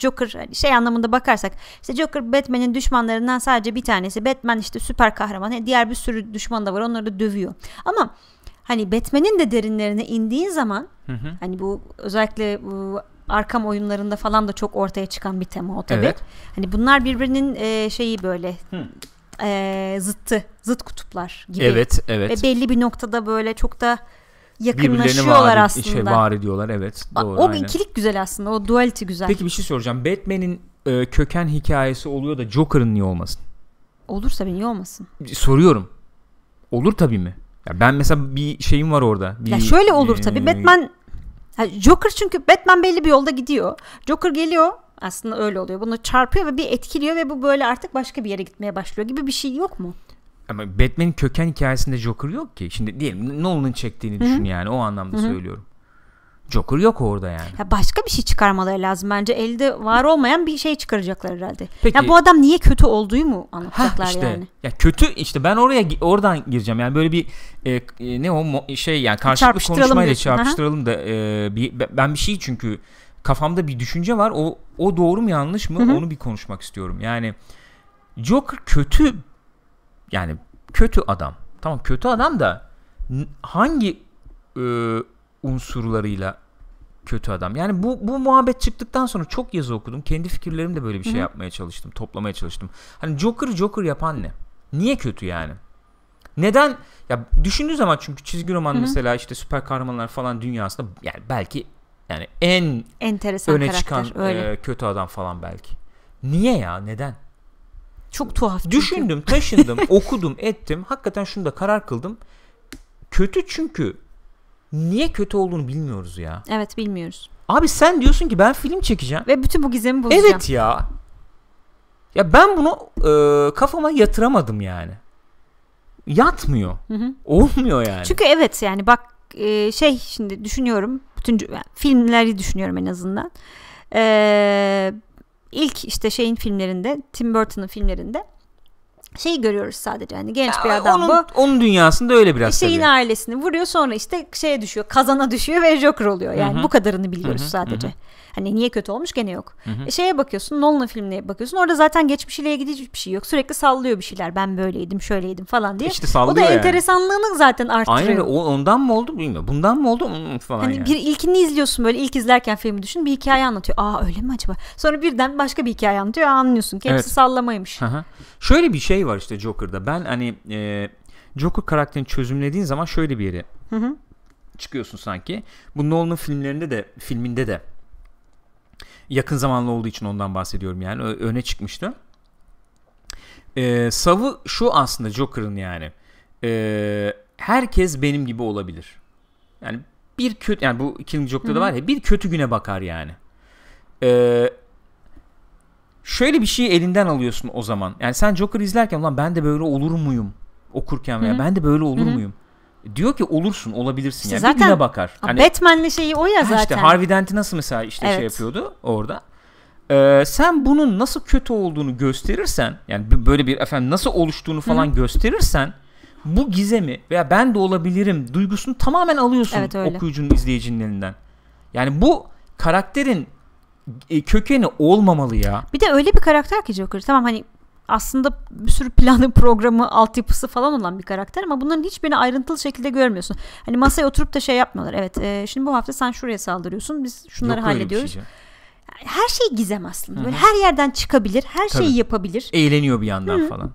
Joker hani şey anlamında bakarsak işte Joker Batman'in düşmanlarından sadece bir tanesi. Batman işte süper kahraman. Diğer bir sürü düşman da var. Onları da dövüyor. Ama hani Batman'in de derinlerine indiğin zaman hı hı. hani bu özellikle bu arkam oyunlarında falan da çok ortaya çıkan bir tema o tabii. Evet. Hani bunlar birbirinin e, şeyi böyle hmm. e, zıttı, zıt kutuplar gibi. Evet, evet. Ve belli bir noktada böyle çok da yakınlaşıyorlar var, şey, aslında. Şey, var ediyorlar evet. doğru, o aynen. ikilik güzel aslında. O duality güzel. Peki bir şey soracağım. Batman'in e, köken hikayesi oluyor da Joker'ın niye olmasın? Olursa niye olmasın? Soruyorum. Olur tabii mi? Ya ben mesela bir şeyim var orada. Bir, ya şöyle olur tabii. E, Batman Joker çünkü Batman belli bir yolda gidiyor. Joker geliyor aslında öyle oluyor. Bunu çarpıyor ve bir etkiliyor ve bu böyle artık başka bir yere gitmeye başlıyor gibi bir şey yok mu? Ama Batman'in köken hikayesinde Joker yok ki. Şimdi diyelim Nolan'ın çektiğini Hı-hı. düşün yani o anlamda Hı-hı. söylüyorum. Joker yok orada yani. Ya başka bir şey çıkarmaları lazım bence. Elde var olmayan bir şey çıkaracaklar herhalde. Peki, ya bu adam niye kötü olduğu mu anlatacaklar ha, işte, yani? Ya kötü işte ben oraya oradan gireceğim. Yani böyle bir e, e, ne o şey yani karşılıklı konuşmayla diyorsun, çarpıştıralım da e, bir, ben bir şey çünkü kafamda bir düşünce var. O o doğru mu yanlış mı Hı-hı. onu bir konuşmak istiyorum. Yani Joker kötü yani kötü adam. Tamam kötü adam da hangi e, unsurlarıyla kötü adam. Yani bu bu muhabbet çıktıktan sonra çok yazı okudum. Kendi fikirlerimle böyle bir şey Hı-hı. yapmaya çalıştım, toplamaya çalıştım. Hani Joker Joker yapan ne? Niye kötü yani? Neden? Ya düşündüğü zaman çünkü çizgi roman Hı-hı. mesela işte süper kahramanlar falan dünyasında yani belki yani en enteresan öne karakter, çıkan öyle. E, kötü adam falan belki. Niye ya? Neden? Çok tuhaf. Çünkü. Düşündüm, taşındım, okudum, ettim. Hakikaten şunu da karar kıldım. Kötü çünkü niye kötü olduğunu bilmiyoruz ya. Evet bilmiyoruz. Abi sen diyorsun ki ben film çekeceğim. Ve bütün bu gizemi bulacağım. Evet ya. Ya ben bunu e, kafama yatıramadım yani. Yatmıyor. Hı hı. Olmuyor yani. Çünkü evet yani bak e, şey şimdi düşünüyorum. Bütün yani filmleri düşünüyorum en azından. Eee ilk işte şeyin filmlerinde Tim Burton'ın filmlerinde şey görüyoruz sadece hani genç ya, bir adam onun, bu. Onun dünyasında öyle biraz Şeyin tabii. ailesini vuruyor sonra işte şeye düşüyor kazana düşüyor ve Joker oluyor. Yani Hı-hı. bu kadarını biliyoruz Hı-hı. sadece. Hı-hı. Hani niye kötü olmuş gene yok. Hı hı. E, şeye bakıyorsun Nolan filmine bakıyorsun orada zaten geçmişiyle ilgili hiçbir şey yok. Sürekli sallıyor bir şeyler ben böyleydim şöyleydim falan diye. İşte sallıyor O da yani. enteresanlığını zaten arttırıyor. Aynen ondan mı oldu bilmiyorum bundan mı oldu falan hani yani. Bir ilkini izliyorsun böyle ilk izlerken filmi düşün bir hikaye anlatıyor. Aa öyle mi acaba? Sonra birden başka bir hikaye anlatıyor anlıyorsun ki hepsi evet. sallamaymış. Hı hı. Şöyle bir şey var işte Joker'da ben hani e, Joker karakterini çözümlediğin zaman şöyle bir yere hı hı. çıkıyorsun sanki. Bu Nolan'ın filmlerinde de filminde de Yakın zamanlı olduğu için ondan bahsediyorum yani. Öne çıkmıştı. Ee, savı şu aslında Joker'ın yani. Ee, herkes benim gibi olabilir. Yani bir kötü yani bu Killing Joke'da Hı-hı. var ya bir kötü güne bakar yani. Ee, şöyle bir şeyi elinden alıyorsun o zaman. Yani sen Joker izlerken lan ben de böyle olur muyum okurken veya Hı-hı. ben de böyle olur Hı-hı. muyum? diyor ki olursun olabilirsin işte yani zaten, bir güne bakar. Hani, Batman'li şeyi o ya zaten. İşte Harvey Dent'i nasıl mesela işte şey evet. şey yapıyordu orada. Ee, sen bunun nasıl kötü olduğunu gösterirsen yani böyle bir efendim nasıl oluştuğunu falan Hı. gösterirsen bu gizemi veya ben de olabilirim duygusunu tamamen alıyorsun evet, okuyucunun izleyicinin elinden. Yani bu karakterin e, kökeni olmamalı ya. Bir de öyle bir karakter ki Joker. Tamam hani aslında bir sürü planı, programı, altyapısı falan olan bir karakter ama bunların hiçbirini ayrıntılı şekilde görmüyorsun. Hani masaya oturup da şey yapmıyorlar. Evet, e, şimdi bu hafta sen şuraya saldırıyorsun. Biz şunları Yok, şey hallediyoruz. her şey gizem aslında. Böyle her yerden çıkabilir, her Tabii. şeyi yapabilir. Eğleniyor bir yandan Hı-hı. falan.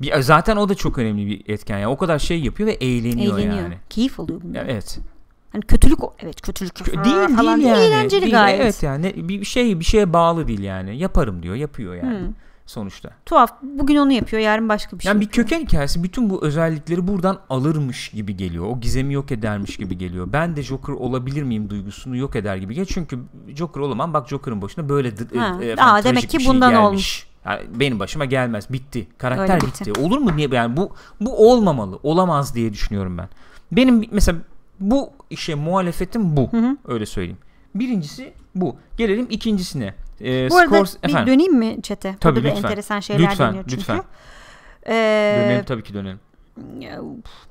Bir e, zaten o da çok önemli bir etken ya. o kadar şey yapıyor ve eğleniyor, eğleniyor. yani. Keyif alıyor bundan. Evet. Hani kötülük evet kötülük Kö- değil falan. değil yani. Eğlenceli değil, gayet. Evet yani bir şey bir şeye bağlı değil yani. Yaparım diyor, yapıyor yani. Hı sonuçta. Tuhaf. Bugün onu yapıyor, yarın başka bir şey. Yani yapıyor. bir köken hikayesi bütün bu özellikleri buradan alırmış gibi geliyor. O gizemi yok edermiş gibi geliyor. Ben de Joker olabilir miyim duygusunu yok eder gibi geliyor. Çünkü Joker olamam. Bak Joker'ın başına böyle ha. E, efendim, Aa, demek ki şey bundan şey olmuş. Yani benim başıma gelmez. Bitti. Karakter bitti. bitti. Olur mu niye? yani bu bu olmamalı. Olamaz diye düşünüyorum ben. Benim mesela bu işe muhalefetim bu. Hı hı. Öyle söyleyeyim. Birincisi bu. Gelelim ikincisine. E, Bu arada Scors, bir efendim. döneyim mi çete? Tabii Burada lütfen. Da enteresan şeyler lütfen, dönüyor çünkü. Lütfen. Ee, dönelim tabii ki dönelim.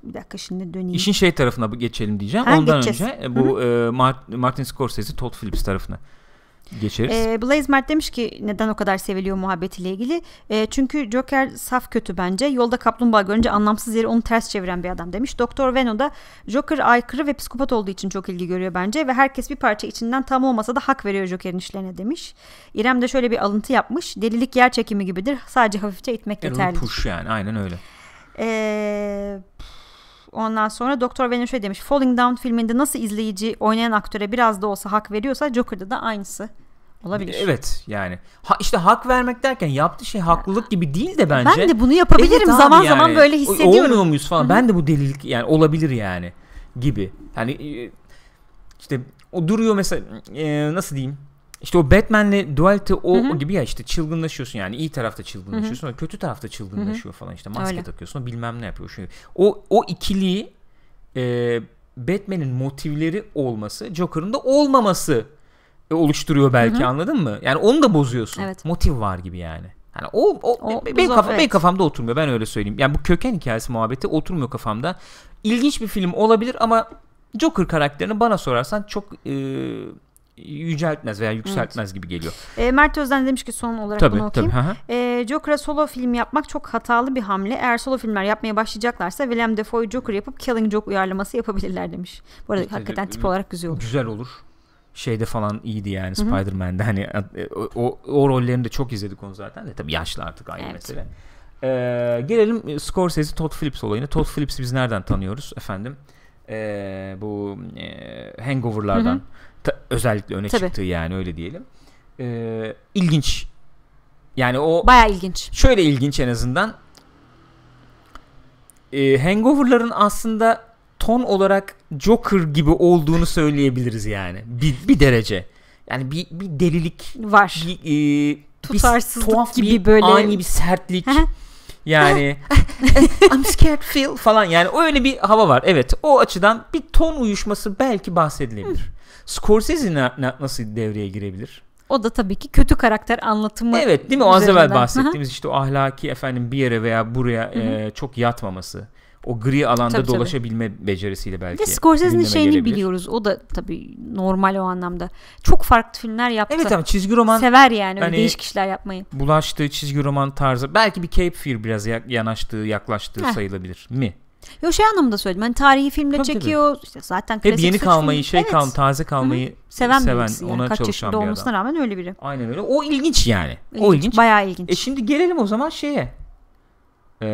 bir dakika şimdi döneyim. İşin şey tarafına geçelim diyeceğim. Ha, Ondan geçeceğiz. önce e, bu Hı-hı. e, Martin Scorsese Todd Phillips tarafına. Geçeriz. E, Blaze Mert demiş ki neden o kadar seviliyor muhabbetiyle ilgili. E, çünkü Joker saf kötü bence. Yolda kaplumbağa görünce anlamsız yeri onu ters çeviren bir adam demiş. Doktor Veno da Joker aykırı ve psikopat olduğu için çok ilgi görüyor bence. Ve herkes bir parça içinden tam olmasa da hak veriyor Joker'in işlerine demiş. İrem de şöyle bir alıntı yapmış. Delilik yer çekimi gibidir. Sadece hafifçe itmek yeterli. Push yani aynen öyle. Eee Ondan sonra Doktor Venom şöyle demiş. Falling Down filminde nasıl izleyici oynayan aktöre biraz da olsa hak veriyorsa Joker'da da aynısı olabilir. Evet yani ha, işte hak vermek derken yaptığı şey haklılık gibi değil de bence. Ben de bunu yapabilirim evet, zaman yani. zaman böyle hissediyorum. Olmuyor muyuz falan Hı-hı. ben de bu delilik yani olabilir yani gibi. Yani e, işte o duruyor mesela e, nasıl diyeyim işte o Batman'le duality o, o gibi ya işte çılgınlaşıyorsun yani iyi tarafta çılgınlaşıyorsun hı kötü tarafta çılgınlaşıyor Hı-hı. falan işte maske Öyle. takıyorsun bilmem ne yapıyor. Şey. O o ikiliği e, Batman'in motivleri olması Joker'ın da olmaması e, oluşturuyor belki Hı-hı. anladın mı? Yani onu da bozuyorsun. Evet. Motiv var gibi yani. Yani o, o, o benim, kafa, evet. benim kafamda oturmuyor ben öyle söyleyeyim. Yani bu köken hikayesi muhabbeti oturmuyor kafamda. İlginç bir film olabilir ama Joker karakterini bana sorarsan çok e, yüceltmez veya yükseltmez evet. gibi geliyor. E, Mert Özden demiş ki son olarak tabii, bunu okuyayım. Tabii, e, Joker'a solo film yapmak çok hatalı bir hamle. Eğer solo filmler yapmaya başlayacaklarsa William Dafoe Joker yapıp Killing Joke uyarlaması yapabilirler demiş. Bu arada işte, e, hakikaten e, tip olarak güzel olur. Güzel olur şeyde falan iyiydi yani Spider-Man'de hani e, o, o, o rollerini de çok izledik onu zaten de tabii yaşlı artık aynı evet. mesele. Ee, gelelim Scorsese Todd Phillips olayına. Todd Phillips'i biz nereden tanıyoruz efendim? Ee, bu e, hangoverlardan. Hı hı ta, özellikle öne Tabii. çıktığı yani öyle diyelim. Ee, ilginç. Yani o baya ilginç. Şöyle ilginç en azından. Ee, hangover'ların aslında ton olarak Joker gibi olduğunu söyleyebiliriz yani. Bir, bir derece. Yani bir, bir delilik var. Bir, e, Tutarsızlık bir, tuhaf gibi bir, böyle ani bir sertlik. Yani I'm scared feel falan yani öyle bir hava var. Evet o açıdan bir ton uyuşması belki bahsedilebilir. Scorsese nasıl devreye girebilir? O da tabii ki kötü karakter anlatımı. Evet değil mi? O az evvel bahsettiğimiz hı işte o ahlaki efendim bir yere veya buraya e, çok yatmaması o gri alanda tabii, dolaşabilme tabii. becerisiyle belki. Ve Scorsese'nin şeyini gelebilir. biliyoruz. O da tabii normal o anlamda. Çok farklı filmler yaptı. Evet ama çizgi roman sever yani hani, değişik işler yapmayı. Bulaştığı çizgi roman tarzı belki bir Cape Fear biraz yanaştığı, yaklaştığı Heh. sayılabilir mi? Yo şey anlamda söyledim. Hani tarihi filmle tabii, çekiyor. Tabii. İşte zaten klasik Hep yeni kalmayı, film. şey evet. kal, taze kalmayı Hı-hı. seven, seven yani. ona Kaç çalışan bir adam. olmasına rağmen öyle biri. Aynen öyle. O ilginç yani. İlginç, o ilginç. Bayağı ilginç. E şimdi gelelim o zaman şeye. Ee,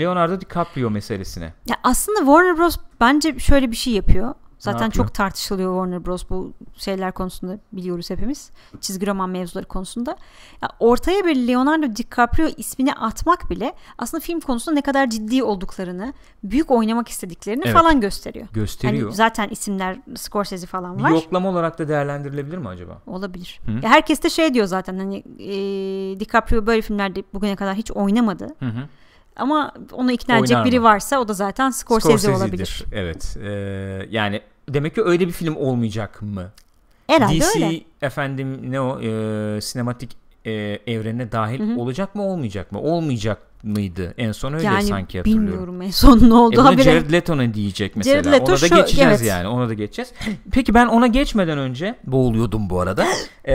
Leonardo DiCaprio meselesine. Ya aslında Warner Bros bence şöyle bir şey yapıyor. Zaten çok tartışılıyor Warner Bros bu şeyler konusunda biliyoruz hepimiz. Çizgi roman mevzuları konusunda. Ya ortaya bir Leonardo DiCaprio ismini atmak bile aslında film konusunda ne kadar ciddi olduklarını, büyük oynamak istediklerini evet. falan gösteriyor. Hani gösteriyor. Hani zaten isimler Scorsese falan var. Bir yoklama olarak da değerlendirilebilir mi acaba? Olabilir. Hı-hı. herkes de şey diyor zaten hani e, DiCaprio böyle filmlerde bugüne kadar hiç oynamadı. Hı hı ama onu ikna Oynar edecek mı? biri varsa o da zaten Scorsese Scorsese'dir. olabilir. Evet. Ee, yani demek ki öyle bir film olmayacak mı? Herhalde DC öyle. efendim ne o e, sinematik e, evrene dahil Hı-hı. olacak mı olmayacak mı? Olmayacak mıydı? En son öyle yani, sanki hatırlıyorum. bilmiyorum en son ne oldu. E buna Jared Leto ne diyecek mesela. Jared Leto ona da şu, geçeceğiz evet. yani. Ona da geçeceğiz. Peki ben ona geçmeden önce boğuluyordum bu arada. ee,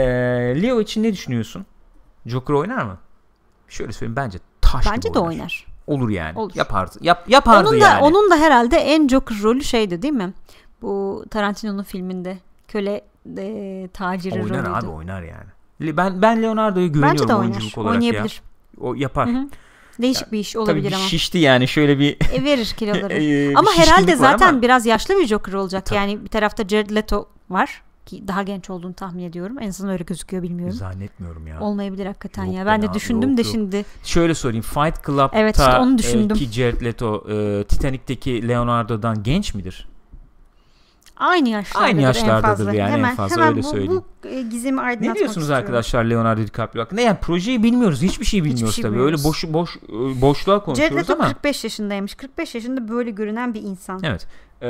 Leo için ne düşünüyorsun? Joker oynar mı? Şöyle söyleyeyim bence taş Bence de oynar. oynar olur yani. Olur. Yapardı. Yap, yapardı onun da, yani. Onun da herhalde en Joker rolü şeydi değil mi? Bu Tarantino'nun filminde köle e, taciri oynar rolüydü. Oynar abi oynar yani. Ben ben Leonardo'ya güveniyorum Bence de oynar. olarak Oynayabilir. ya. O yapar. Hı-hı. Değişik ya, bir iş olabilir tabii ama. şişti yani şöyle bir e, verir kiloları. e, ama herhalde zaten ama... biraz yaşlı bir Joker olacak. E, tabii. Yani bir tarafta Jared Leto var. Ki daha genç olduğunu tahmin ediyorum. En azından öyle gözüküyor bilmiyorum. Zannetmiyorum ya. Olmayabilir hakikaten yok ya. Ben de düşündüm yok, de yok. şimdi. Şöyle sorayım. Fight Club'ta evet, işte onu e, düşündüm. ki Jared Leto e, Titanic'teki Leonardo'dan genç midir? Aynı yaşlardadır, Aynı yaşlardadır en yani hemen, en fazla hemen öyle bu, söyleyeyim. Bu gizemi aydınlatmak Ne diyorsunuz istiyorum. arkadaşlar Leonardo DiCaprio hakkında? Yani projeyi bilmiyoruz. Hiçbir şey bilmiyoruz Hiçbir şey Bilmiyoruz. Öyle boş boş e, boşluğa konuşuyoruz Jared Leto ama. 45 yaşındaymış. 45 yaşında böyle görünen bir insan. Evet. Ee,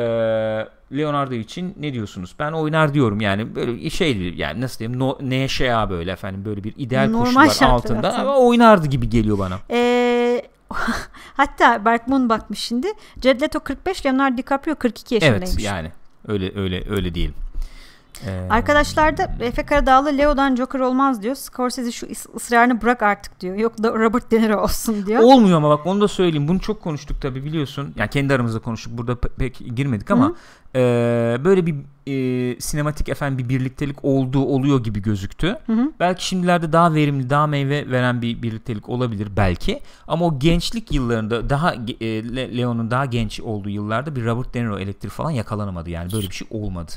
Leonardo için ne diyorsunuz? Ben oynar diyorum yani böyle şey yani nasıl diyeyim no, ne ya böyle efendim böyle bir ideal Normal koşullar altında zaten. ama oynardı gibi geliyor bana. Ee, hatta Bert Moon bakmış şimdi. Jared Leto 45, Leonardo DiCaprio 42 yaşındaymış. Evet yani öyle öyle öyle diyelim. Ee... Arkadaşlar da Efe Karadağlı Leo'dan Joker olmaz diyor. Scorsese şu ısrarını bırak artık diyor. Yok da Robert De Niro olsun diyor. Olmuyor ama bak onu da söyleyeyim. Bunu çok konuştuk tabi biliyorsun. Yani kendi aramızda konuştuk. Burada pe- pek girmedik ama e, böyle bir e, sinematik efendim bir birliktelik olduğu oluyor gibi gözüktü. Hı-hı. Belki şimdilerde daha verimli, daha meyve veren bir birliktelik olabilir belki. Ama o gençlik yıllarında daha e, Leo'nun daha genç olduğu yıllarda bir Robert De Niro elektriği falan yakalanamadı. Yani böyle bir şey olmadı.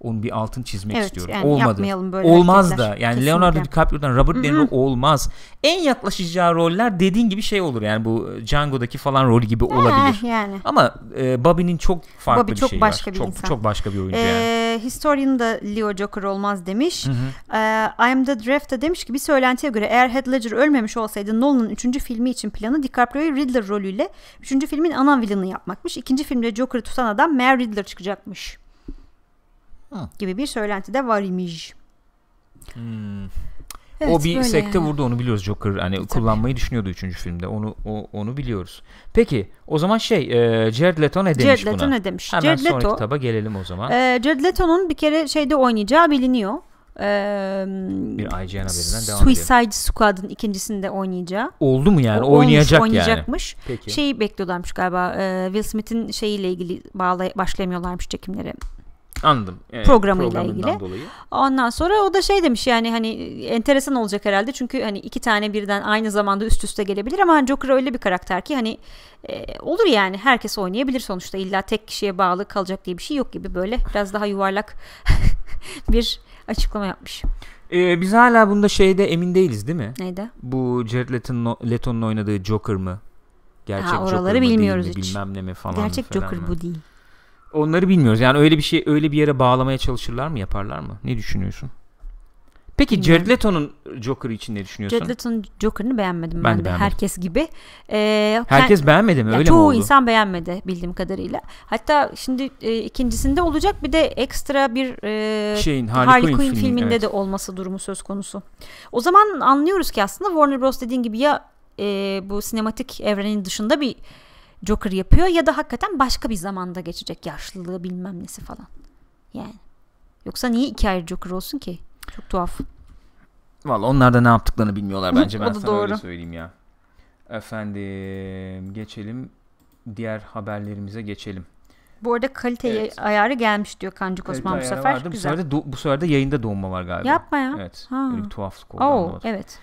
Onun bir altın çizmek evet, istiyorum. Yani Olmadı. Yapmayalım böyle olmaz da. Yani Kesinlikle. Leonardo DiCaprio'dan Robert De Niro olmaz. En yaklaşacağı roller dediğin gibi şey olur. Yani bu e, Django'daki falan rolü gibi ha, olabilir. Yani. Ama e, Bobby'nin çok farklı Bobby bir çok şey başka var. Bir çok, insan. çok başka bir oyuncu ee, yani. Historian da Leo Joker olmaz demiş. Hı Ee, I am the Draft'ta demiş ki bir söylentiye göre eğer Heath Ledger ölmemiş olsaydı Nolan'ın 3. filmi için planı DiCaprio'yu Riddler rolüyle 3. filmin ana villain'ı yapmakmış. 2. filmde Joker'ı tutan adam Mayor Riddler çıkacakmış gibi bir söylenti de var imiş. Hmm. Evet, o bir sekte yani. vurdu onu biliyoruz Joker hani Tabii. kullanmayı düşünüyordu 3. filmde onu o, onu biliyoruz. Peki o zaman şey e, Jared Leto ne demiş Jared Leto buna? ne demiş? Hemen Jared Leto, sonraki gelelim o zaman. E, Jared Leto'nun bir kere şeyde oynayacağı biliniyor. E, bir IGN haberinden devam Suicide edelim. Suicide Squad'ın ikincisinde oynayacağı. Oldu mu yani? O, olmuş, oynayacak oynayacakmış. yani. Peki. Şeyi bekliyorlarmış galiba e, Will Smith'in şeyiyle ilgili bağlay başlayamıyorlarmış çekimleri Anladım. Ee, programıyla ilgili. Dolayı. Ondan sonra o da şey demiş yani hani enteresan olacak herhalde çünkü hani iki tane birden aynı zamanda üst üste gelebilir ama Joker öyle bir karakter ki hani e, olur yani herkes oynayabilir sonuçta illa tek kişiye bağlı kalacak diye bir şey yok gibi böyle biraz daha yuvarlak bir açıklama yapmış. Ee, biz hala bunda şeyde emin değiliz değil mi? Neyde? Bu Jared Leto'nun Leton oynadığı Joker mı? Gerçek ha, oraları Joker mı bilmiyoruz değil mi? hiç. Bilmem ne mi falan Gerçek falan Joker mı? bu değil onları bilmiyoruz. Yani öyle bir şey öyle bir yere bağlamaya çalışırlar mı yaparlar mı? Ne düşünüyorsun? Peki Bilmiyorum. Jared Leto'nun Joker'ı için ne düşünüyorsun? Jared Leto'nun Joker'ını beğenmedim ben, ben de. Beğenmedim. Herkes gibi. Ee, Herkes her, beğenmedi mi? Öyle çoğu mi oldu? insan beğenmedi bildiğim kadarıyla. Hatta şimdi e, ikincisinde olacak bir de ekstra bir e, Şeyin, Harley, Harley Quinn, Quinn filminde evet. de olması durumu söz konusu. O zaman anlıyoruz ki aslında Warner Bros. dediğin gibi ya e, bu sinematik evrenin dışında bir Joker yapıyor ya da hakikaten başka bir zamanda geçecek yaşlılığı bilmem nesi falan. Yani. Yoksa niye iki ayrı Joker olsun ki? Çok tuhaf. Valla onlar da ne yaptıklarını bilmiyorlar bence ben sana doğru. öyle söyleyeyim ya. Efendim geçelim diğer haberlerimize geçelim. Bu arada kalite evet. ayarı gelmiş diyor Kancık Osman kalite bu sefer. Vardı. Güzel. Bu sefer de bu sefer de yayında donma var galiba. Yapma ya. Evet. Ha. Böyle bir tuhaflık oldu. Oo, evet.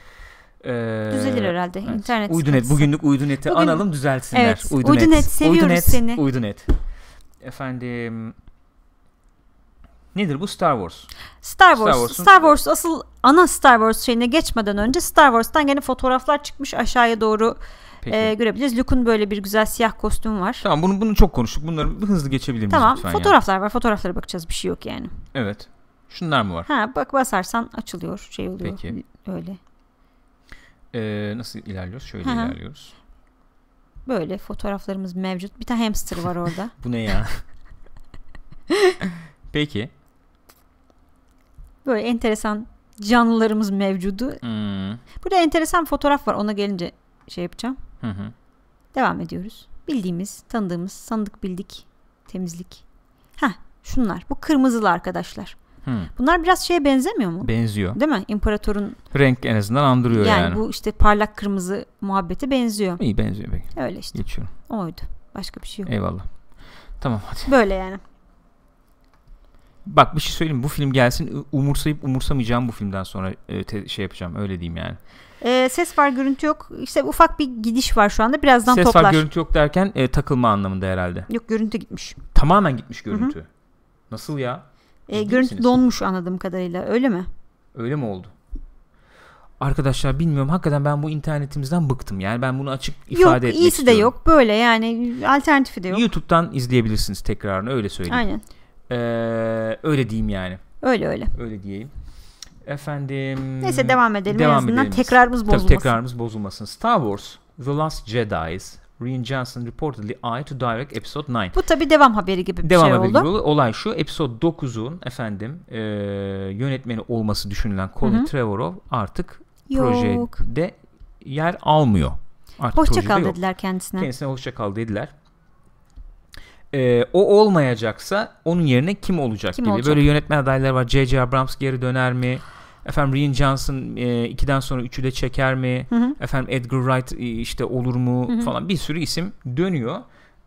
Ee, Düzelir herhalde. Evet. İnternet uydunet bugünlük uyduneti Bugün... analım düzelsinler. Evet. Uydunet. uydunet seviyoruz uydunet, seni. Uydunet. Efendim Nedir bu Star Wars? Star Wars. Star, Star Wars asıl ana Star Wars şeyine geçmeden önce Star Wars'tan gene fotoğraflar çıkmış aşağıya doğru e, görebiliriz. Luke'un böyle bir güzel siyah kostüm var. Tamam bunu bunu çok konuştuk. Bunları bir hızlı geçebilir miyiz tamam, Tamam. Fotoğraflar yani. var. Fotoğraflara bakacağız. Bir şey yok yani. Evet. Şunlar mı var? Ha bak basarsan açılıyor, şey oluyor. Peki. Öyle. Ee, nasıl ilerliyoruz? Şöyle Hı-hı. ilerliyoruz. Böyle fotoğraflarımız mevcut. Bir tane hamster var orada. Bu ne ya? Peki. Böyle enteresan canlılarımız mevcudu. Hmm. Burada enteresan fotoğraf var. Ona gelince şey yapacağım. Hı hı. Devam ediyoruz. Bildiğimiz, tanıdığımız, sandık bildik, temizlik. Ha, şunlar. Bu kırmızılı arkadaşlar. Hmm. Bunlar biraz şeye benzemiyor mu? Benziyor. Değil mi? İmparatorun renk en azından andırıyor yani. Yani bu işte parlak kırmızı muhabbeti benziyor. İyi benziyor peki. Öyle işte. Geçiyorum. Oydu. Başka bir şey yok. Eyvallah. Tamam hadi. Böyle yani. Bak bir şey söyleyeyim bu film gelsin umursayıp umursamayacağım bu filmden sonra e, şey yapacağım öyle diyeyim yani. E, ses var görüntü yok işte ufak bir gidiş var şu anda birazdan ses toplar. Ses var görüntü yok derken e, takılma anlamında herhalde. Yok görüntü gitmiş. Tamamen gitmiş görüntü. Hı-hı. Nasıl ya? E, görüntü donmuş anladığım kadarıyla öyle mi? Öyle mi oldu? Arkadaşlar bilmiyorum hakikaten ben bu internetimizden bıktım. Yani ben bunu açık ifade yok, etmek iyisi de yok böyle yani alternatifi de yok. YouTube'dan izleyebilirsiniz tekrarını öyle söyleyeyim. Aynen. Ee, öyle diyeyim yani. Öyle öyle. Öyle diyeyim. Efendim. Neyse devam edelim. Devam en azından edelim. tekrarımız bozulmasın. Tabii tekrarımız bozulmasın. Star Wars The Last Jedi's Rian Johnson reportedly eye to direct episode 9. Bu tabi devam haberi gibi bir devam şey haberi oldu. Gibi Olay şu episode 9'un efendim e, yönetmeni olması düşünülen Colin Hı-hı. Trevorrow artık yok. projede yer almıyor. Artık hoşça kal yok. dediler kendisine. Kendisine hoşça kal dediler. Ee, o olmayacaksa onun yerine kim olacak kim gibi. Olacak? Böyle yönetmen adayları var. J.J. Abrams geri döner mi? Efendim Rian Johnson e, ikiden sonra üçü de çeker mi? Hı hı. Efendim Edgar Wright e, işte olur mu hı hı. falan bir sürü isim dönüyor.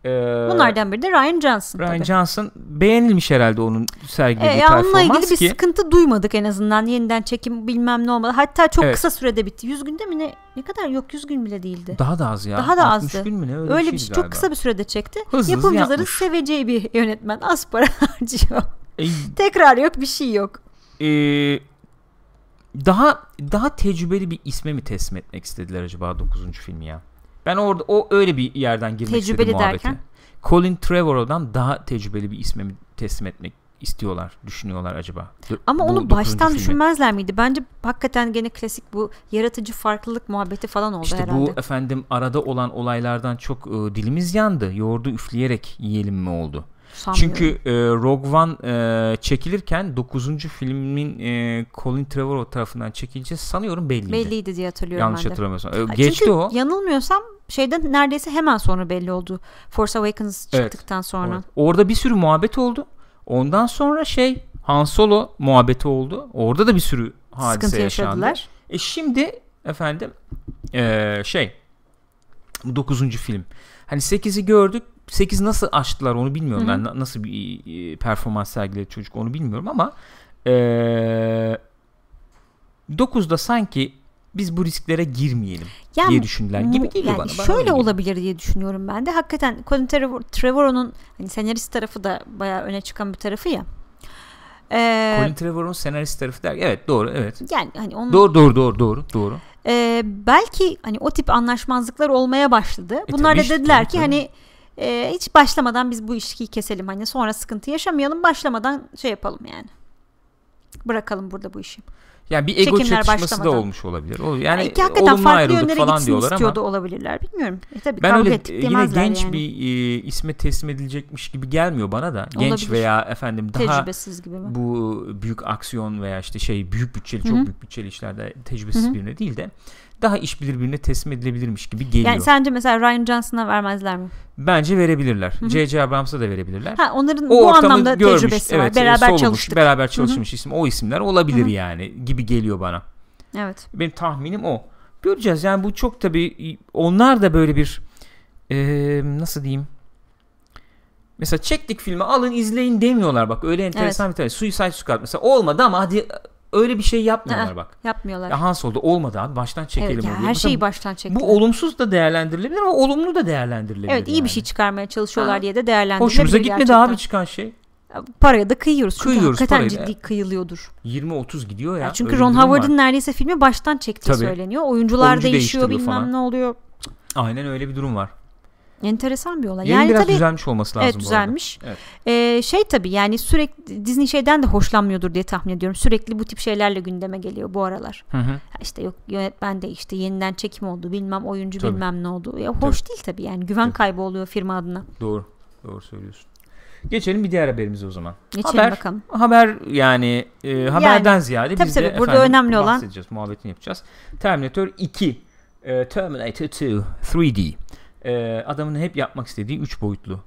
Ee, Bunlardan biri de Ryan Johnson. Ryan tabii. Johnson beğenilmiş herhalde onun sergilediği ee, performans ilgili ki, bir sıkıntı duymadık en azından. Yeniden çekim bilmem ne olmadı. Hatta çok evet. kısa sürede bitti. 100 günde mi ne? Ne kadar? Yok 100 gün bile değildi. Daha da az ya. Daha da 60 azdı. gün mü ne? Öyle, Öyle bir şey. Galiba. Çok kısa bir sürede çekti. Hızlı Yapımcıların yapmış. seveceği bir yönetmen. Az para harcıyor. Ee, Tekrar yok bir şey yok. Eee daha daha tecrübeli bir isme mi teslim etmek istediler acaba 9. filmi ya? Ben orada o öyle bir yerden girmek tecrübeli istedim muhabbete. Derken? Colin Trevorrow'dan daha tecrübeli bir isme mi teslim etmek istiyorlar, düşünüyorlar acaba? Ama bu onu baştan filmi. düşünmezler miydi? Bence hakikaten gene klasik bu yaratıcı farklılık muhabbeti falan oldu işte herhalde. İşte bu efendim arada olan olaylardan çok e, dilimiz yandı. Yoğurdu üfleyerek yiyelim mi oldu? sanmıyorum. Çünkü e, Rogue One e, çekilirken 9. filmin e, Colin Trevorrow tarafından çekilince sanıyorum belliydi. Belliydi diye hatırlıyorum Yanlış ben de. hatırlamıyorsam. E, geçti Çünkü o. yanılmıyorsam şeyden neredeyse hemen sonra belli oldu. Force Awakens evet, sonra. Evet. Orada bir sürü muhabbet oldu. Ondan sonra şey Han Solo muhabbeti oldu. Orada da bir sürü hadise Sıkıntı yaşandı. yaşadılar. E şimdi efendim e, şey 9. film. Hani 8'i gördük 8 nasıl açtılar onu bilmiyorum. Hı hı. Ben nasıl bir performans sergiledi çocuk onu bilmiyorum ama ee, 9'da sanki biz bu risklere girmeyelim yani, diye düşündüler gibi geliyor yani bana. bana şöyle olabilir diye düşünüyorum ben de. Hakikaten Colin Trevorrow'un hani senarist tarafı da bayağı öne çıkan bir tarafı ya. Ee, Colin Trevorrow'un senarist tarafı der. Evet doğru evet. Yani hani onun, doğru doğru doğru doğru doğru. E, belki hani o tip anlaşmazlıklar olmaya başladı. E, Bunlar da dediler tabii, ki tabii. hani e, hiç başlamadan biz bu ilişkiyi keselim. Hani sonra sıkıntı yaşamayalım başlamadan şey yapalım yani. Bırakalım burada bu işi. Yani bir ego Çekimler çatışması başlamadan. da olmuş olabilir. Yani, yani iki hakikaten farklı yönlere falan gitsin diyorlar istiyordu ama. olabilirler. Bilmiyorum. E, tabii ben öyle yine genç yani. bir e, isme teslim edilecekmiş gibi gelmiyor bana da. Genç olabilir. veya efendim daha tecrübesiz gibi mi? bu büyük aksiyon veya işte şey büyük bütçeli Hı-hı. çok büyük bütçeli işlerde tecrübesiz Hı-hı. birine değil de daha iş bilir birine teslim edilebilirmiş gibi geliyor. Yani sence mesela Ryan Johnson'a vermezler mi? Bence verebilirler. J.J. Abrams'a da verebilirler. Ha, onların o bu anlamda görmüş, tecrübesi evet, var. E, beraber solumuş, çalıştık. Beraber çalışmış isim. O isimler olabilir yani gibi geliyor bana. Evet. Benim tahminim o. Göreceğiz yani bu çok tabii onlar da böyle bir e, nasıl diyeyim Mesela çektik filmi alın izleyin demiyorlar bak öyle enteresan evet. bir tane. Suicide Squad mesela olmadı ama hadi öyle bir şey yapmıyorlar bak. Yapmıyorlar. Ya Han Solo'da olmadı abi baştan çekelim. Evet, yani her şeyi Mesela baştan çekelim. Bu olumsuz da değerlendirilebilir ama olumlu da değerlendirilebilir. Evet iyi yani. bir şey çıkarmaya çalışıyorlar ha. diye de değerlendirilebilir. Hoşumuza gitmedi gerçekten. abi çıkan şey. Paraya da kıyıyoruz. Çünkü kıyıyoruz hakikaten parayı. ciddi kıyılıyordur. 20-30 gidiyor ya. ya çünkü Ron Howard'ın neredeyse filmi baştan çektiği Tabii. söyleniyor. Oyuncular Oyuncu değişiyor bilmem falan. ne oluyor. Aynen öyle bir durum var. Enteresan bir olay. Yerin yani biraz tabii, düzelmiş olması lazım evet, düzelmiş. Evet. Ee, şey tabii yani sürekli Disney şeyden de hoşlanmıyordur diye tahmin ediyorum. Sürekli bu tip şeylerle gündeme geliyor bu aralar. Hı hı. İşte yok yönetmen değişti, yeniden çekim oldu, bilmem oyuncu tabii. bilmem ne oldu. Ya hoş tabii. değil tabii yani güven tabii. kaybı oluyor firma adına. Doğru. Doğru söylüyorsun. Geçelim bir diğer haberimize o zaman. Geçelim haber, bakalım. Haber yani e, haberden yani, ziyade tabii, biz tabii, de burada efendim, önemli olan muhabbetini yapacağız. Terminator 2, e, Terminator 2 3D e, adamın hep yapmak istediği üç boyutlu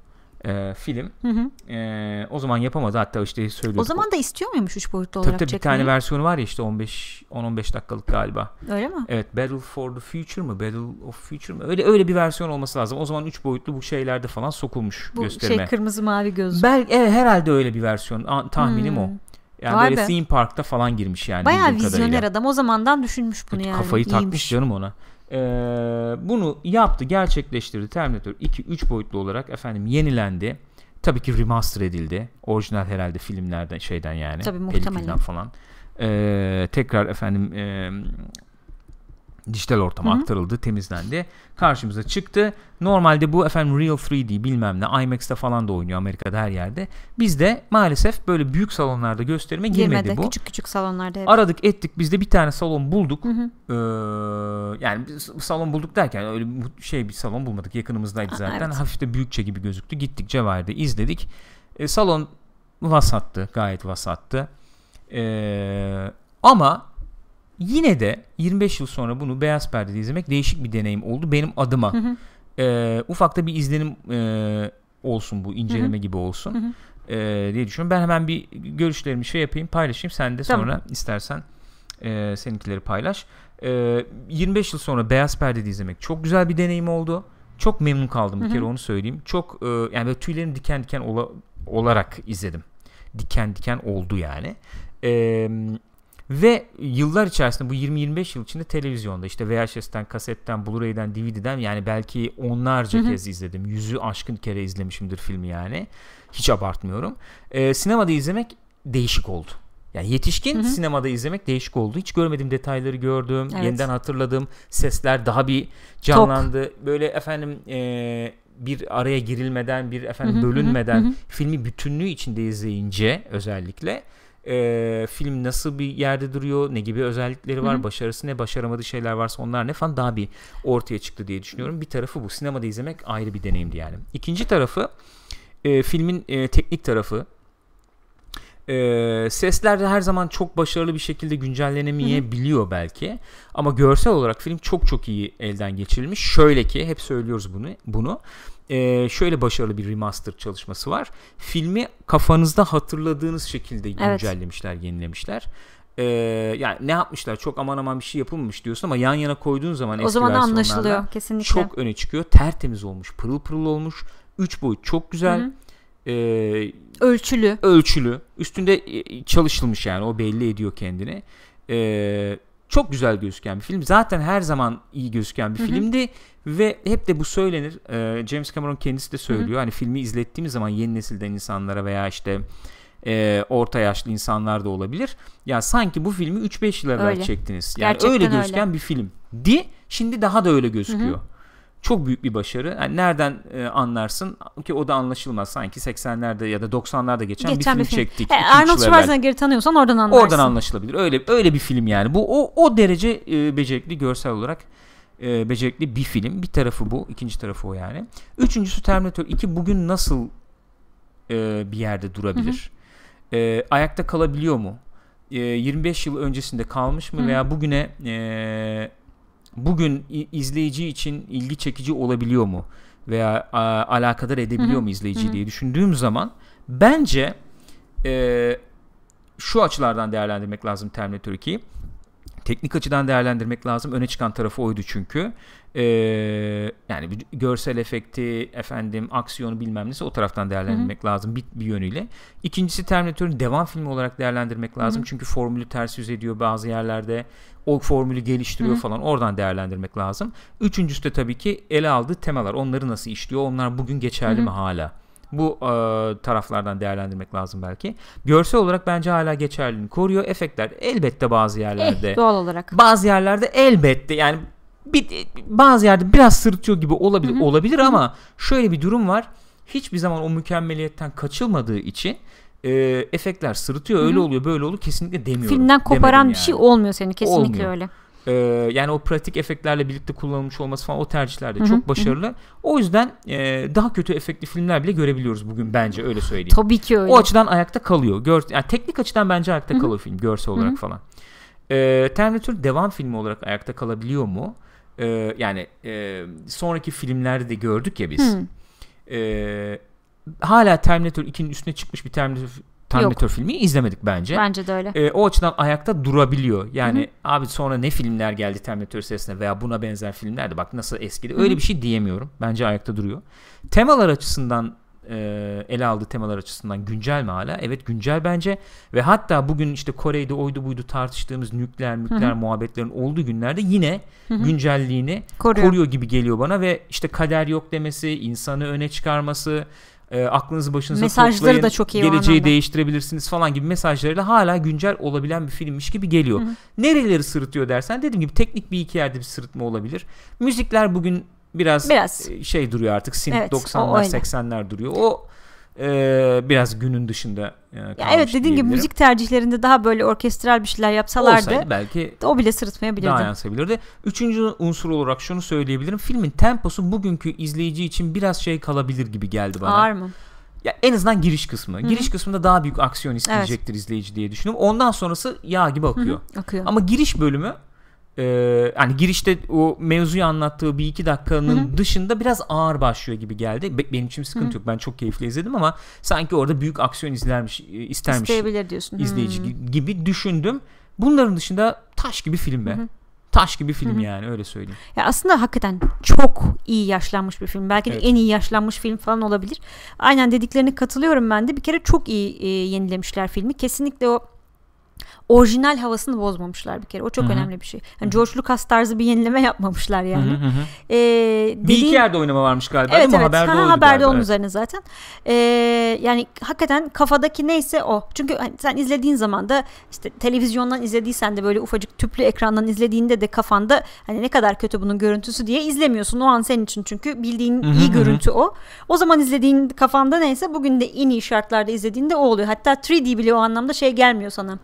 e, film. Hı hı. E, o zaman yapamadı hatta işte söylüyorduk. O zaman da istiyor muymuş 3 boyutlu olarak? Tabii tabii bir tane versiyonu var ya işte 15 10-15 dakikalık galiba. Öyle mi? Evet Battle for the Future mı? Battle of Future mı? Öyle öyle bir versiyon olması lazım. O zaman 3 boyutlu bu şeylerde falan sokulmuş bu şey gösterime. Bu şey kırmızı mavi göz. Bel evet, herhalde öyle bir versiyon. A, tahminim hmm. o. Yani Vay böyle be. theme park'ta falan girmiş yani. Bayağı vizyoner kadarıyla. adam o zamandan düşünmüş bunu evet, yani. Kafayı İyiymiş. takmış canım ona. Ee, bunu yaptı, gerçekleştirdi. Terminator 2 3 boyutlu olarak efendim yenilendi. Tabii ki remaster edildi. Orijinal herhalde filmlerden şeyden yani. Tabii muhtemelen. Falan. Ee, tekrar efendim e, dijital ortama Hı-hı. aktarıldı, temizlendi. Karşımıza çıktı. Normalde bu efendim Real 3D bilmem ne IMAX'te falan da oynuyor Amerika'da her yerde. Bizde maalesef böyle büyük salonlarda gösterime girmedi, girmedi bu. Küçük küçük salonlarda. Hep. Aradık ettik bizde bir tane salon bulduk. Ee, yani salon bulduk derken öyle şey bir salon bulmadık yakınımızdaydı zaten. Aa, evet. Hafif de büyükçe gibi gözüktü. Gittik Cevahir'de izledik. E, salon vasattı gayet vasattı. E, ama Yine de 25 yıl sonra bunu beyaz perdede izlemek değişik bir deneyim oldu benim adıma. Hı hı. E, ee, ufakta bir izlenim e, olsun bu inceleme gibi olsun E, diye düşünüyorum. Ben hemen bir görüşlerimi şey yapayım paylaşayım. Sen de tamam. sonra istersen e, seninkileri paylaş. E, ee, 25 yıl sonra beyaz perdede izlemek çok güzel bir deneyim oldu. Çok memnun kaldım bir hı kere onu söyleyeyim. Çok e, yani böyle tüylerim diken diken ola, olarak izledim. Diken diken oldu yani. E, ve yıllar içerisinde bu 20-25 yıl içinde televizyonda işte VHS'ten, kasetten, Blu-ray'den, DVD'den yani belki onlarca Hı-hı. kez izledim. Yüzü aşkın kere izlemişimdir filmi yani. Hiç abartmıyorum. Ee, sinemada izlemek değişik oldu. Yani yetişkin Hı-hı. sinemada izlemek değişik oldu. Hiç görmediğim detayları gördüm. Evet. Yeniden hatırladım. Sesler daha bir canlandı. Top. Böyle efendim e, bir araya girilmeden, bir efendim Hı-hı. bölünmeden Hı-hı. filmi bütünlüğü içinde izleyince özellikle e, film nasıl bir yerde duruyor, ne gibi özellikleri var, Hı-hı. başarısı ne, başaramadığı şeyler varsa onlar ne falan daha bir ortaya çıktı diye düşünüyorum. Bir tarafı bu. Sinemada izlemek ayrı bir deneyimdi yani. İkinci tarafı e, filmin e, teknik tarafı. E, sesler de her zaman çok başarılı bir şekilde güncellenemeyebiliyor Hı-hı. belki. Ama görsel olarak film çok çok iyi elden geçirilmiş. Şöyle ki hep söylüyoruz bunu. Bunu e, şöyle başarılı bir remaster çalışması var. Filmi kafanızda hatırladığınız şekilde güncellemişler, evet. yenilemişler. E, yani ne yapmışlar? Çok aman aman bir şey yapılmamış diyorsun ama yan yana koyduğun zaman o eski zaman anlaşılıyor kesinlikle. Çok öne çıkıyor. Tertemiz olmuş, pırıl pırıl olmuş. Üç boyut çok güzel. E, ölçülü. Ölçülü. Üstünde e, çalışılmış yani o belli ediyor kendini. E, çok güzel gözüken bir film. Zaten her zaman iyi gözüken bir Hı-hı. filmdi ve hep de bu söylenir. Ee, James Cameron kendisi de söylüyor. Hı-hı. Hani filmi izlettiğimiz zaman yeni nesilden insanlara veya işte e, orta yaşlı insanlar da olabilir. Ya sanki bu filmi 3-5 yıl evvel çektiniz. Yani Gerçekten öyle gözüken öyle. bir film. Di şimdi daha da öyle gözüküyor. Hı-hı çok büyük bir başarı. Yani nereden e, anlarsın ki o da anlaşılmaz. Sanki 80'lerde ya da 90'larda geçen, geçen bir film, bir film. çektik. E, Arnold Schwarzenegger'i tanıyorsan oradan anlarsın. Oradan anlaşılabilir. Öyle öyle bir film yani. Bu o o derece e, becerikli görsel olarak e, becerikli bir film. Bir tarafı bu, ikinci tarafı o yani. Üçüncüsü Terminator 2 bugün nasıl e, bir yerde durabilir? Hı hı. E, ayakta kalabiliyor mu? E, 25 yıl öncesinde kalmış mı hı. veya bugüne e, bugün izleyici için ilgi çekici olabiliyor mu veya a, alakadar edebiliyor Hı-hı. mu izleyici Hı-hı. diye düşündüğüm zaman bence e, şu açılardan değerlendirmek lazım Terminator 2'yi. Teknik açıdan değerlendirmek lazım. Öne çıkan tarafı oydu çünkü. Ee, yani görsel efekti, efendim aksiyonu bilmem neyse o taraftan değerlendirmek Hı-hı. lazım bir, bir yönüyle. İkincisi Terminator'ın devam filmi olarak değerlendirmek lazım. Hı-hı. Çünkü formülü ters yüz ediyor bazı yerlerde o formülü geliştiriyor Hı-hı. falan oradan değerlendirmek lazım. Üçüncüsü de tabii ki ele aldığı temalar onları nasıl işliyor onlar bugün geçerli Hı-hı. mi hala? Bu e, taraflardan değerlendirmek lazım belki. Görsel olarak bence hala geçerliliğini koruyor. Efektler elbette bazı eh, yerlerde. Eh, doğal olarak. Bazı yerlerde elbette yani bir, bazı yerde biraz sırıtıyor gibi olabilir Hı-hı. olabilir Hı-hı. ama şöyle bir durum var. Hiçbir zaman o mükemmeliyetten kaçılmadığı için e, efektler sırıtıyor öyle Hı-hı. oluyor böyle oluyor kesinlikle demiyorum. Filmden koparan yani. bir şey olmuyor seni kesinlikle olmuyor. öyle. Ee, yani o pratik efektlerle birlikte kullanılmış olması falan o tercihler de çok başarılı. Hı-hı. O yüzden e, daha kötü efektli filmler bile görebiliyoruz bugün bence öyle söyleyeyim. Tabii ki öyle. O açıdan ayakta kalıyor. Gör, yani teknik açıdan bence ayakta Hı-hı. kalıyor film görsel olarak Hı-hı. falan. Ee, Terminator devam filmi olarak ayakta kalabiliyor mu? Ee, yani e, sonraki filmlerde de gördük ya biz. Ee, hala Terminator 2'nin üstüne çıkmış bir Terminator Terminator Yok. filmi izlemedik bence. Bence de öyle. Ee, o açıdan ayakta durabiliyor. Yani Hı-hı. abi sonra ne filmler geldi Terminator serisine veya buna benzer filmlerde bak nasıl eskidi. Öyle Hı-hı. bir şey diyemiyorum. Bence ayakta duruyor. Temalar açısından e, ele aldığı temalar açısından güncel mi hala? Evet güncel bence. Ve hatta bugün işte Kore'de oydu buydu tartıştığımız nükleer nükleer Hı-hı. muhabbetlerin olduğu günlerde yine Hı-hı. güncelliğini koruyor. koruyor gibi geliyor bana ve işte kader yok demesi, insanı öne çıkarması, e, aklınızı başınıza Mesajları toplayın. da çok iyi Geleceği değiştirebilirsiniz falan gibi mesajlarıyla hala güncel olabilen bir filmmiş gibi geliyor. Hı hı. Nereleri sırıtıyor dersen dediğim gibi teknik bir iki yerde bir sırıtma olabilir. Müzikler bugün biraz, biraz. E, şey duruyor artık. Synth evet, 90'lar 80'ler duruyor. O ee, biraz günün dışında yani e, ya evet dediğin gibi müzik tercihlerinde daha böyle orkestral bir şeyler yapsalardı Olsaydı belki o bile sırıtmayabilirdi. Daha yansıyabilirdi. Üçüncü unsur olarak şunu söyleyebilirim. Filmin temposu bugünkü izleyici için biraz şey kalabilir gibi geldi bana. Ağır mı? Ya en azından giriş kısmı. Hı-hı. Giriş kısmında daha büyük aksiyon isteyecektir evet. izleyici diye düşünüyorum. Ondan sonrası yağ gibi akıyor. Hı-hı, akıyor. Ama giriş bölümü e, yani girişte o mevzuyu anlattığı bir iki dakikanın Hı-hı. dışında biraz ağır başlıyor gibi geldi. Be- benim için sıkıntı Hı-hı. yok. Ben çok keyifle izledim ama sanki orada büyük aksiyon izlermiş e, istermiş. İsteyebilir diyorsun. İzleyici Hı-hı. Hmm. gibi düşündüm. Bunların dışında taş gibi film be. Hı-hı taş gibi film Hı-hı. yani öyle söyleyeyim. Ya aslında hakikaten çok iyi yaşlanmış bir film. Belki evet. de en iyi yaşlanmış film falan olabilir. Aynen dediklerine katılıyorum ben de. Bir kere çok iyi e, yenilemişler filmi. Kesinlikle o orijinal havasını bozmamışlar bir kere. O çok Hı-hı. önemli bir şey. Yani George Lucas tarzı bir yenileme yapmamışlar yani. Ee, dediğin... Bir iki yerde oynama varmış galiba evet, değil mi? Evet. Haberde, ha, haberde onun evet. üzerine zaten. Ee, yani hakikaten kafadaki neyse o. Çünkü hani sen izlediğin zaman da işte televizyondan izlediysen de böyle ufacık tüplü ekrandan izlediğinde de kafanda hani ne kadar kötü bunun görüntüsü diye izlemiyorsun. O an senin için çünkü bildiğin Hı-hı. iyi görüntü o. O zaman izlediğin kafanda neyse bugün de en iyi şartlarda izlediğinde o oluyor. Hatta 3D bile o anlamda şey gelmiyor sana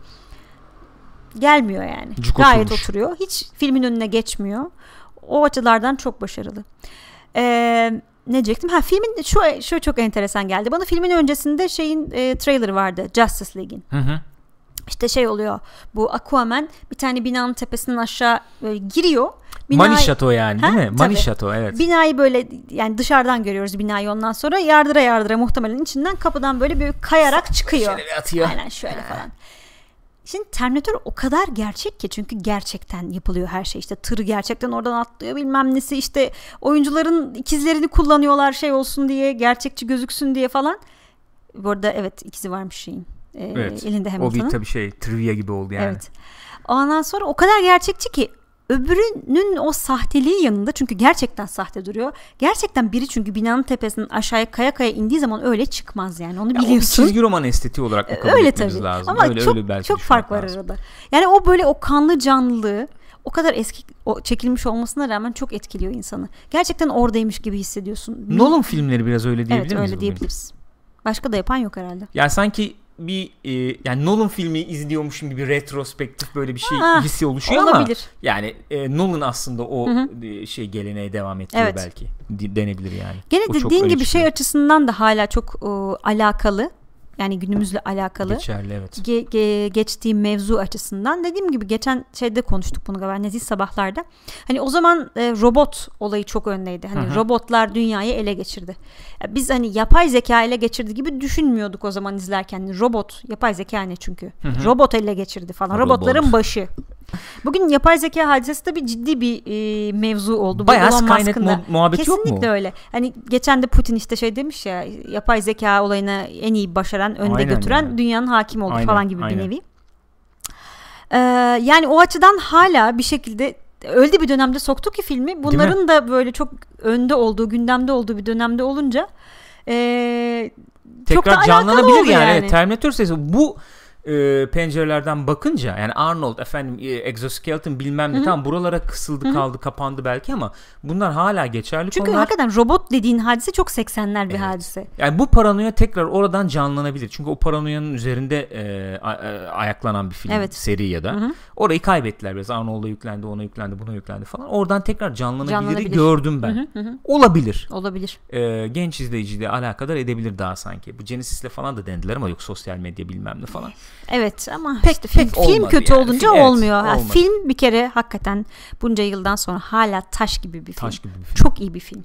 gelmiyor yani. Cuk Gayet oturmuş. oturuyor. Hiç filmin önüne geçmiyor. O açılardan çok başarılı. Eee ne diyecektim? Ha filmin şu şu çok enteresan geldi. Bana filmin öncesinde şeyin e, trailer vardı Justice League'in. Hı hı. İşte şey oluyor. Bu Aquaman bir tane binanın tepesinden aşağı böyle giriyor. Binayı... Manişato yani değil ha? mi? Manişato evet. Binayı böyle yani dışarıdan görüyoruz binayı ondan sonra yardıra yardıra muhtemelen içinden kapıdan böyle bir kayarak çıkıyor. Şöyle bir atıyor. Aynen şöyle ha. falan. Şimdi Terminator o kadar gerçek ki çünkü gerçekten yapılıyor her şey işte tırı gerçekten oradan atlıyor bilmem nesi işte oyuncuların ikizlerini kullanıyorlar şey olsun diye gerçekçi gözüksün diye falan. Bu arada evet ikizi varmış şeyin ee, evet. elinde Hamilton'ın. O bir tabii şey trivia gibi oldu yani. Evet. Ondan sonra o kadar gerçekçi ki Öbürünün o sahteliği yanında çünkü gerçekten sahte duruyor. Gerçekten biri çünkü binanın tepesinden aşağıya kaya kaya indiği zaman öyle çıkmaz yani onu ya biliyorsun. O çizgi roman estetiği olarak kabul öyle tabii. lazım? Ama öyle, çok, öyle belki çok fark var arada. Yani o böyle o kanlı canlı o kadar eski o çekilmiş olmasına rağmen çok etkiliyor insanı. Gerçekten oradaymış gibi hissediyorsun. Nolan filmleri biraz öyle diyebilir evet, miyiz? Evet öyle diyebiliriz. Başka da yapan yok herhalde. Ya sanki bir e, yani Nolan filmi izliyormuşum gibi retrospektif böyle bir şey ha, ah, hissi oluşuyor olabilir. ama yani e, Nolan aslında o Hı-hı. E, şey geleneğe devam ettiriyor evet. belki denebilir yani. Gene dediğin gibi çıkıyor. şey açısından da hala çok e, alakalı yani günümüzle alakalı geçerli evet. Ge, ge, geçtiği mevzu açısından dediğim gibi geçen şeyde konuştuk bunu galiba nezih sabahlarda. Hani o zaman e, robot olayı çok öndeydi. Hani Hı-hı. robotlar dünyayı ele geçirdi. Biz hani yapay zeka ele geçirdi gibi düşünmüyorduk o zaman izlerken. Robot yapay zeka ne çünkü? Hı-hı. Robot ele geçirdi falan. Robot. Robotların başı. Bugün yapay zeka hadisesi de bir ciddi bir e, mevzu oldu. Bayağı Skynet mu- muhabbeti Kesinlikle yok mu? Kesinlikle öyle. Hani geçen de Putin işte şey demiş ya yapay zeka olayına en iyi başaran, önde aynen götüren yani. dünyanın hakim olduğu falan gibi aynen. bir nevi. Ee, yani o açıdan hala bir şekilde öldü bir dönemde soktu ki filmi. Bunların da böyle çok önde olduğu, gündemde olduğu bir dönemde olunca ee, tekrar çok da canlanabilir yani. yani. Terminator sesi bu e, pencerelerden bakınca yani Arnold efendim e, exoskeleton bilmem ne tam buralara kısıldı Hı-hı. kaldı kapandı belki ama bunlar hala geçerli Çünkü konular. hakikaten robot dediğin hadise çok 80'ler bir evet. hadise. Yani bu paranoya tekrar oradan canlanabilir. Çünkü o paranoyanın üzerinde e, a, a, e, ayaklanan bir film evet. seri ya da. Hı-hı. Orayı kaybettiler biraz. Arnold'a yüklendi, ona yüklendi, buna yüklendi falan. Oradan tekrar canlanabilir, canlanabilir. gördüm ben. Hı-hı. Olabilir. Olabilir. E, genç izleyiciyle alakadar edebilir daha sanki. Bu Genesis'le falan da dendiler ama yok sosyal medya bilmem ne falan. Evet ama pek, işte pek film, kötü yani. olunca film, olmuyor. Evet, film bir kere hakikaten bunca yıldan sonra hala taş gibi bir film. Taş gibi bir film. Çok iyi bir film.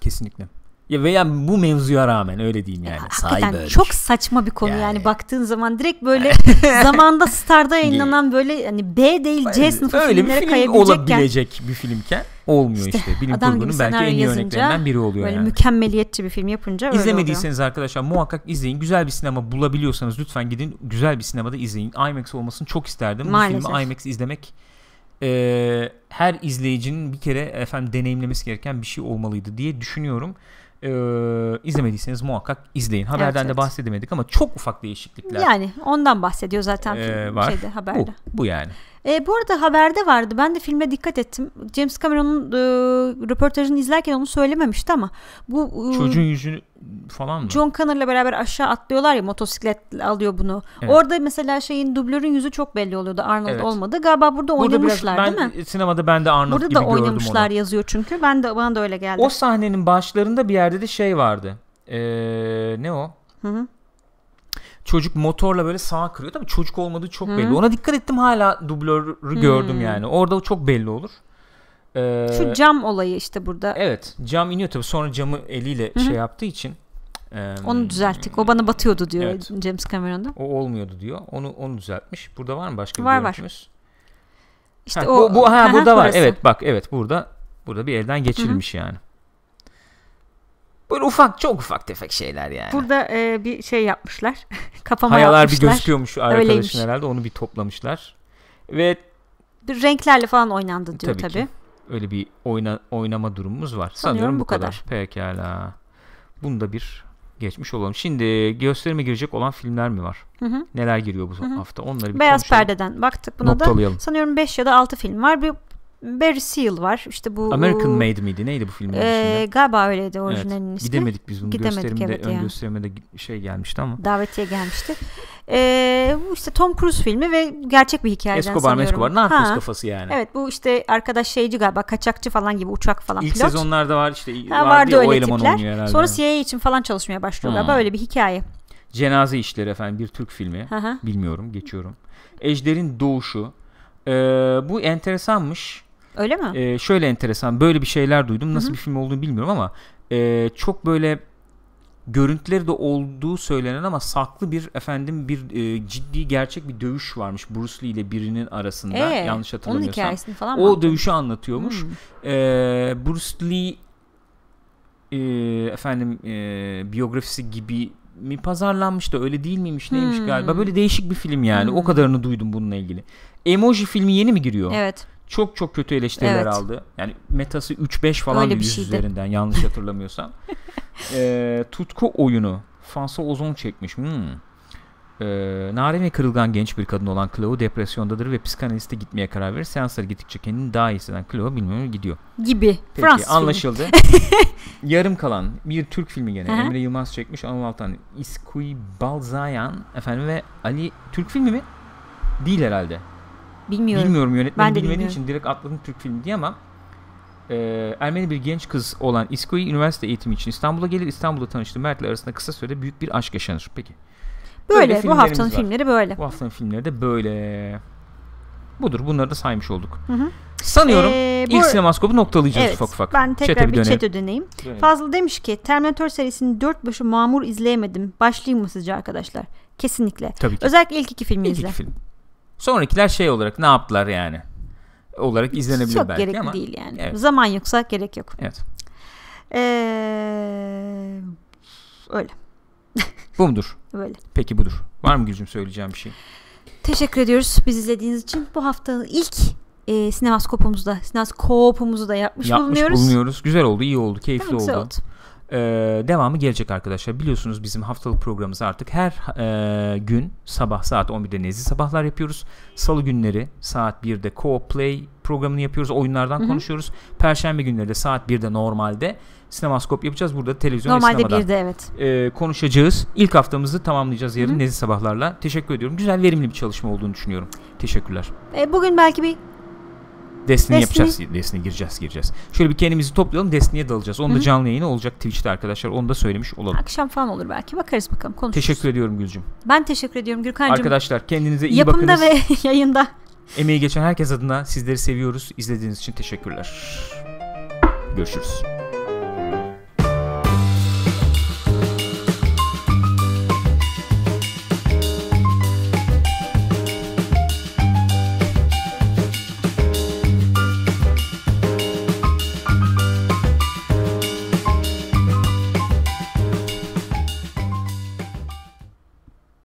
Kesinlikle. Ya veya bu mevzuya rağmen öyle diyeyim yani. Hakikaten çok şey. saçma bir konu yani, yani baktığın zaman direkt böyle zamanda Star'da yayınlanan böyle hani B değil C sınıfı öyle filmlere bir film olabilecek bir filmken olmuyor işte. işte. Bilim adam kurgunun belki en iyi örneklerinden biri oluyor böyle yani. mükemmeliyetçi bir film yapınca öyle İzlemediyseniz oluyor. arkadaşlar muhakkak izleyin. Güzel bir sinema bulabiliyorsanız lütfen gidin güzel bir sinemada izleyin. IMAX olmasını çok isterdim. Maalesef. Bu filmi IMAX izlemek e, her izleyicinin bir kere efendim deneyimlemesi gereken bir şey olmalıydı diye düşünüyorum e, izlemediyseniz muhakkak izleyin. Haberden evet, de evet. bahsedemedik ama çok ufak değişiklikler. Yani ondan bahsediyor zaten ee, var. şeyde haberde. Bu, bu yani. E, bu arada haberde vardı. Ben de filme dikkat ettim. James Cameron'un e, röportajını izlerken onu söylememişti ama bu e, çocuğun yüzünü falan mı? John Connor'la beraber aşağı atlıyorlar ya motosiklet alıyor bunu. Evet. Orada mesela şeyin dublörün yüzü çok belli oluyordu. Arnold evet. olmadı. Galiba burada, burada oynamışlar ben, değil mi? Sinemada ben de Arnold burada gibi gördüm Burada da oynamışlar onu. yazıyor çünkü. Ben de bana da öyle geldi. O sahnenin başlarında bir yerde de şey vardı. Ee, ne o? Hı hı çocuk motorla böyle sağa kırıyor. Tabii çocuk olmadığı çok belli. Hı-hı. Ona dikkat ettim hala dublörü hmm. gördüm yani. Orada çok belli olur. Ee, Şu cam olayı işte burada. Evet cam iniyor tabii sonra camı eliyle Hı-hı. şey yaptığı için. onu düzelttik. O bana batıyordu diyor evet. James Cameron'da. O olmuyordu diyor. Onu onu düzeltmiş. Burada var mı başka var, bir görüntümüz? Var var. İşte ha, o, bu, bu ha, burada var. Orası. Evet bak evet burada burada bir elden geçirilmiş Hı-hı. yani. Böyle ufak çok ufak tefek şeyler yani. Burada e, bir şey yapmışlar. Kafama Hayalar yapmışlar. bir gözüküyormuş arkadaşın Öyleymiş. herhalde onu bir toplamışlar. Ve bir renklerle falan oynandı diyor tabii. tabii. Ki. Öyle bir oyna, oynama durumumuz var. Sanıyorum, Sanıyorum bu kadar. kadar. Pekala. Bunu da bir geçmiş olalım. Şimdi gösterime girecek olan filmler mi var? Hı hı. Neler giriyor bu hı hı. hafta? Onları bir Beyaz konuşalım. Perde'den baktık buna da. Sanıyorum 5 ya da 6 film var. Bir Barry Seal var. İşte bu American o, ıı, Made miydi? Neydi bu filmin e, ee, içinde? Galiba öyleydi orijinalinin evet. ismi. Gidemedik biz bunu gösterimde, evet ön yani. gösterimde şey gelmişti ama. Davetiye gelmişti. E, bu işte Tom Cruise filmi ve gerçek bir hikayeden Escobar, sanıyorum. Escobar, Narcos ha. kafası yani. Evet bu işte arkadaş şeyci galiba kaçakçı falan gibi uçak falan İlk pilot. sezonlarda var işte ha, vardı, vardı o eleman tipler. oynuyor herhalde. Sonra CIA için falan çalışmaya başlıyor hmm. galiba öyle bir hikaye. Cenaze işleri efendim bir Türk filmi. Aha. Bilmiyorum geçiyorum. Ejder'in Doğuşu. Ee, bu enteresanmış. Öyle mi? E, şöyle enteresan böyle bir şeyler duydum. Nasıl Hı-hı. bir film olduğunu bilmiyorum ama e, çok böyle görüntüleri de olduğu söylenen ama saklı bir efendim bir e, ciddi gerçek bir dövüş varmış Bruce Lee ile birinin arasında ee, yanlış hatırlamıyorsam. Onun hikayesini falan O dövüşü anlatıyormuş. E, Bruce Lee e, efendim e, biyografisi gibi mi pazarlanmış da öyle değil miymiş neymiş hmm. galiba böyle değişik bir film yani hmm. o kadarını duydum bununla ilgili. Emoji filmi yeni mi giriyor? Evet çok çok kötü eleştiriler evet. aldı. Yani metası 3-5 falan Öyle bir 100 üzerinden yanlış hatırlamıyorsam. e, tutku oyunu Fansa Ozon çekmiş. Hmm. E, ee, narin ve kırılgan genç bir kadın olan Chloe depresyondadır ve psikanaliste gitmeye karar verir. Seanslara gittikçe kendini daha iyi hisseden Chloe bilmiyorum gidiyor. Gibi. Peki, Fransız anlaşıldı. Yarım kalan bir Türk filmi gene. Hı-hı. Emre Yılmaz çekmiş. Anıl Altan. İskuy Balzayan efendim ve Ali Türk filmi mi? Değil herhalde. Bilmiyorum. Bilmiyorum yönetmeni ben de bilmediği bilmiyorum. için direkt atladım Türk filmi diye ama e, Ermeni bir genç kız olan İsko'yu üniversite eğitimi için İstanbul'a gelir. İstanbul'da tanıştığı Mert'le arasında kısa sürede büyük bir aşk yaşanır. Peki. Böyle, böyle bu haftanın var. filmleri böyle. Bu haftanın filmleri de böyle. Budur. Bunları da saymış olduk. Hı hı. Sanıyorum ee, bu... ilk sinemaskopu noktalayacağız evet, ufak ufak. Ben tekrar çete bir, bir çete döneyim. döneyim. Fazıl demiş ki Terminator serisinin dört başı mamur izleyemedim. Başlayayım mı sizce arkadaşlar? Kesinlikle. Tabii ki. Özellikle ilk iki filmi ilk izle. Iki film. Sonrakiler şey olarak ne yaptılar yani? Olarak izlenebilir Çok belki gerekli ama. değil yani. Evet. Zaman yoksa gerek yok. Evet. Ee, öyle. Bu mudur? Böyle. Peki budur. Var mı Gülcüm söyleyeceğim bir şey? Teşekkür ediyoruz biz izlediğiniz için. Bu haftanın ilk e, sinemaskopumuzu da, sinemaskopumuzu da yapmış, yapmış bulunuyoruz. bulunuyoruz. Güzel oldu, iyi oldu, keyifli oldu. oldu. Ee, devamı gelecek arkadaşlar. Biliyorsunuz bizim haftalık programımız artık her e, gün sabah saat 11'de nezi sabahlar yapıyoruz. Salı günleri saat 1'de Co-Play op programını yapıyoruz. Oyunlardan Hı-hı. konuşuyoruz. Perşembe günleri de saat 1'de normalde sinemaskop yapacağız. Burada televizyon normalde ve sinemada. evet. E, konuşacağız. İlk haftamızı tamamlayacağız yarın Hı-hı. nezli sabahlarla. Teşekkür ediyorum. Güzel verimli bir çalışma olduğunu düşünüyorum. Teşekkürler. E, bugün belki bir Destiny, yapacağız. Destiny gireceğiz gireceğiz. Şöyle bir kendimizi toplayalım Destiny'ye dalacağız. Onda hı canlı yayını olacak Twitch'te arkadaşlar. Onu da söylemiş olalım. Akşam falan olur belki. Bakarız bakalım konuşuruz. Teşekkür ediyorum Gülcüm. Ben teşekkür ediyorum Gürkan'cığım. Arkadaşlar kendinize iyi Yapımda bakınız. Yapımda ve yayında. Emeği geçen herkes adına sizleri seviyoruz. İzlediğiniz için teşekkürler. Görüşürüz.